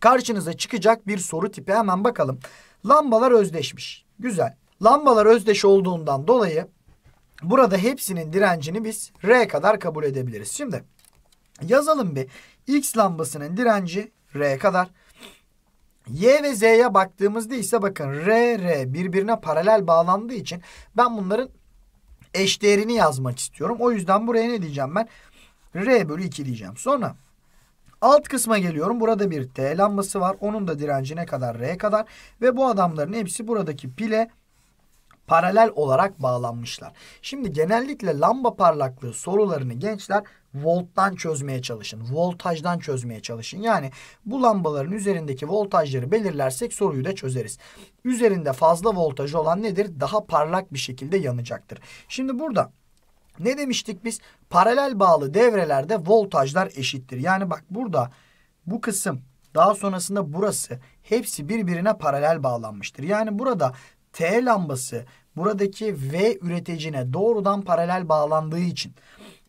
karşınıza çıkacak bir soru tipi. Hemen bakalım. Lambalar özdeşmiş. Güzel. Lambalar özdeş olduğundan dolayı burada hepsinin direncini biz R kadar kabul edebiliriz. Şimdi Yazalım bir. X lambasının direnci R kadar. Y ve Z'ye baktığımızda ise bakın R, R birbirine paralel bağlandığı için ben bunların eşdeğerini yazmak istiyorum. O yüzden buraya ne diyeceğim ben? R bölü 2 diyeceğim. Sonra alt kısma geliyorum. Burada bir T lambası var. Onun da direnci ne kadar? R kadar. Ve bu adamların hepsi buradaki pile paralel olarak bağlanmışlar. Şimdi genellikle lamba parlaklığı sorularını gençler volttan çözmeye çalışın. Voltajdan çözmeye çalışın. Yani bu lambaların üzerindeki voltajları belirlersek soruyu da çözeriz. Üzerinde fazla voltaj olan nedir? Daha parlak bir şekilde yanacaktır. Şimdi burada ne demiştik biz? Paralel bağlı devrelerde voltajlar eşittir. Yani bak burada bu kısım daha sonrasında burası hepsi birbirine paralel bağlanmıştır. Yani burada T lambası buradaki V üreticine doğrudan paralel bağlandığı için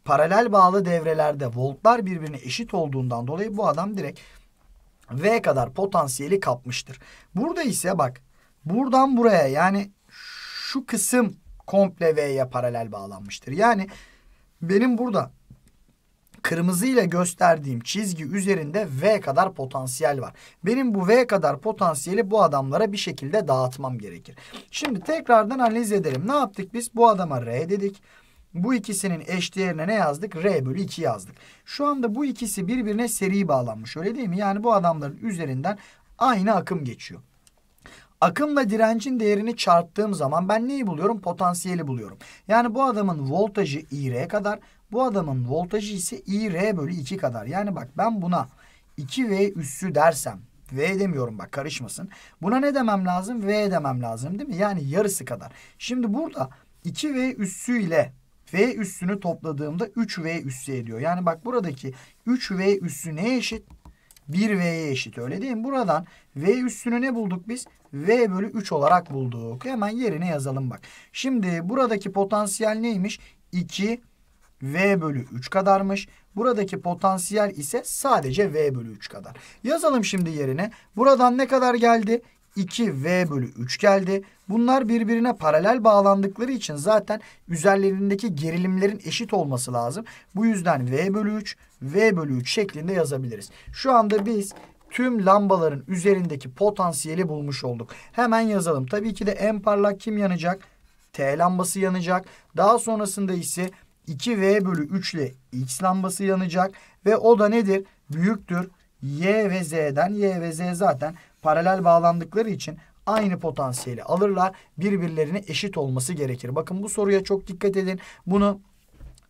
paralel bağlı devrelerde voltlar birbirine eşit olduğundan dolayı bu adam direkt V kadar potansiyeli kapmıştır. Burada ise bak buradan buraya yani şu kısım komple V'ye paralel bağlanmıştır. Yani benim burada kırmızı ile gösterdiğim çizgi üzerinde V kadar potansiyel var. Benim bu V kadar potansiyeli bu adamlara bir şekilde dağıtmam gerekir. Şimdi tekrardan analiz edelim. Ne yaptık biz? Bu adama R dedik. Bu ikisinin eşdeğerine ne yazdık? R bölü 2 yazdık. Şu anda bu ikisi birbirine seri bağlanmış öyle değil mi? Yani bu adamların üzerinden aynı akım geçiyor. Akımla direncin değerini çarptığım zaman ben neyi buluyorum? Potansiyeli buluyorum. Yani bu adamın voltajı IR kadar, bu adamın voltajı ise IR bölü 2 kadar. Yani bak ben buna 2V üssü dersem V demiyorum bak karışmasın. Buna ne demem lazım? V demem lazım değil mi? Yani yarısı kadar. Şimdi burada 2V üssü ile V üssünü topladığımda 3V üssü ediyor. Yani bak buradaki 3V üssü neye eşit? 1V'ye eşit öyle değil mi? Buradan V üssünü ne bulduk biz? V bölü 3 olarak bulduk. Hemen yerine yazalım bak. Şimdi buradaki potansiyel neymiş? 2 V bölü 3 kadarmış. Buradaki potansiyel ise sadece V bölü 3 kadar. Yazalım şimdi yerine. Buradan ne kadar geldi? 2V bölü 3 geldi. Bunlar birbirine paralel bağlandıkları için zaten üzerlerindeki gerilimlerin eşit olması lazım. Bu yüzden V bölü 3, V bölü 3 şeklinde yazabiliriz. Şu anda biz tüm lambaların üzerindeki potansiyeli bulmuş olduk. Hemen yazalım. Tabii ki de en parlak kim yanacak? T lambası yanacak. Daha sonrasında ise 2V bölü 3 ile X lambası yanacak. Ve o da nedir? Büyüktür. Y ve Z'den. Y ve Z zaten paralel bağlandıkları için aynı potansiyeli alırlar. Birbirlerine eşit olması gerekir. Bakın bu soruya çok dikkat edin. Bunu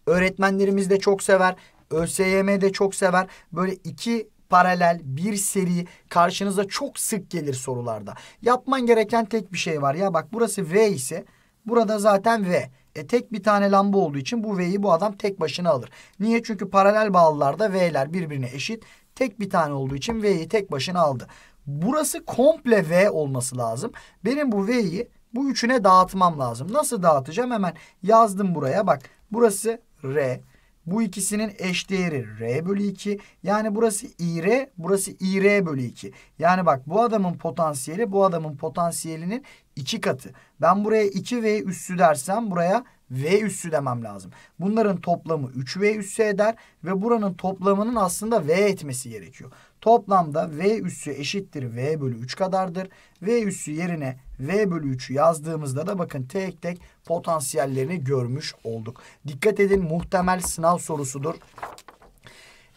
öğretmenlerimiz de çok sever. ÖSYM de çok sever. Böyle iki paralel, bir seri karşınıza çok sık gelir sorularda. Yapman gereken tek bir şey var. Ya bak burası V ise burada zaten V. E tek bir tane lamba olduğu için bu V'yi bu adam tek başına alır. Niye? Çünkü paralel bağlılarda V'ler birbirine eşit. Tek bir tane olduğu için V'yi tek başına aldı. Burası komple V olması lazım. Benim bu V'yi bu üçüne dağıtmam lazım. Nasıl dağıtacağım? Hemen yazdım buraya. Bak burası R. Bu ikisinin eşdeğeri R bölü 2. Yani burası IR, burası IR bölü 2. Yani bak bu adamın potansiyeli bu adamın potansiyelinin iki katı. Ben buraya 2V üssü dersem buraya V üssü demem lazım. Bunların toplamı 3V üssü eder ve buranın toplamının aslında V etmesi gerekiyor. Toplamda V üssü eşittir V bölü 3 kadardır. V üssü yerine V bölü 3'ü yazdığımızda da bakın tek tek potansiyellerini görmüş olduk. Dikkat edin muhtemel sınav sorusudur.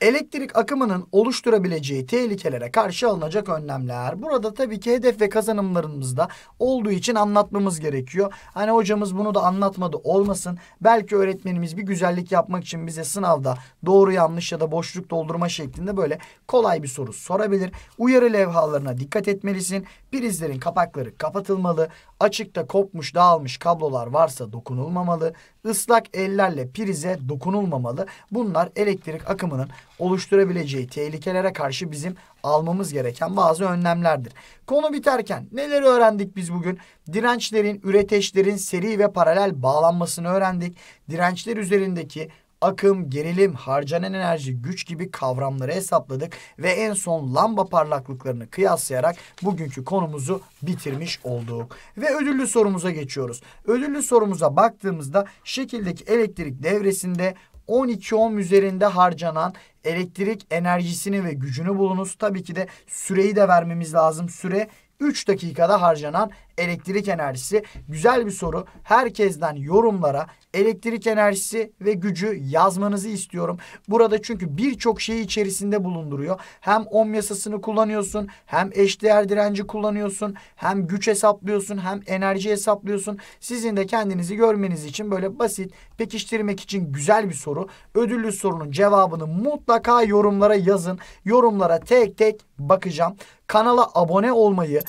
Elektrik akımının oluşturabileceği tehlikelere karşı alınacak önlemler. Burada tabii ki hedef ve kazanımlarımızda olduğu için anlatmamız gerekiyor. Hani hocamız bunu da anlatmadı olmasın. Belki öğretmenimiz bir güzellik yapmak için bize sınavda doğru yanlış ya da boşluk doldurma şeklinde böyle kolay bir soru sorabilir. Uyarı levhalarına dikkat etmelisin. Prizlerin kapakları kapatılmalı. Açıkta kopmuş dağılmış kablolar varsa dokunulmamalı. Islak ellerle prize dokunulmamalı. Bunlar elektrik akımının oluşturabileceği tehlikelere karşı bizim almamız gereken bazı önlemlerdir. Konu biterken neleri öğrendik biz bugün? Dirençlerin, üreteçlerin seri ve paralel bağlanmasını öğrendik. Dirençler üzerindeki akım, gerilim, harcanan enerji, güç gibi kavramları hesapladık ve en son lamba parlaklıklarını kıyaslayarak bugünkü konumuzu bitirmiş olduk. Ve ödüllü sorumuza geçiyoruz. Ödüllü sorumuza baktığımızda şekildeki elektrik devresinde 12 ohm üzerinde harcanan elektrik enerjisini ve gücünü bulunuz. Tabii ki de süreyi de vermemiz lazım. Süre 3 dakikada harcanan elektrik enerjisi? Güzel bir soru. Herkesten yorumlara elektrik enerjisi ve gücü yazmanızı istiyorum. Burada çünkü birçok şeyi içerisinde bulunduruyor. Hem ohm yasasını kullanıyorsun, hem eşdeğer direnci kullanıyorsun, hem güç hesaplıyorsun, hem enerji hesaplıyorsun. Sizin de kendinizi görmeniz için böyle basit, pekiştirmek için güzel bir soru. Ödüllü sorunun cevabını mutlaka yorumlara yazın. Yorumlara tek tek bakacağım. Kanala abone olmayı,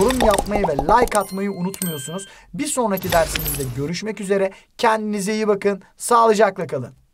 yorum yapmayı ve like like atmayı unutmuyorsunuz. Bir sonraki dersimizde görüşmek üzere. Kendinize iyi bakın. Sağlıcakla kalın.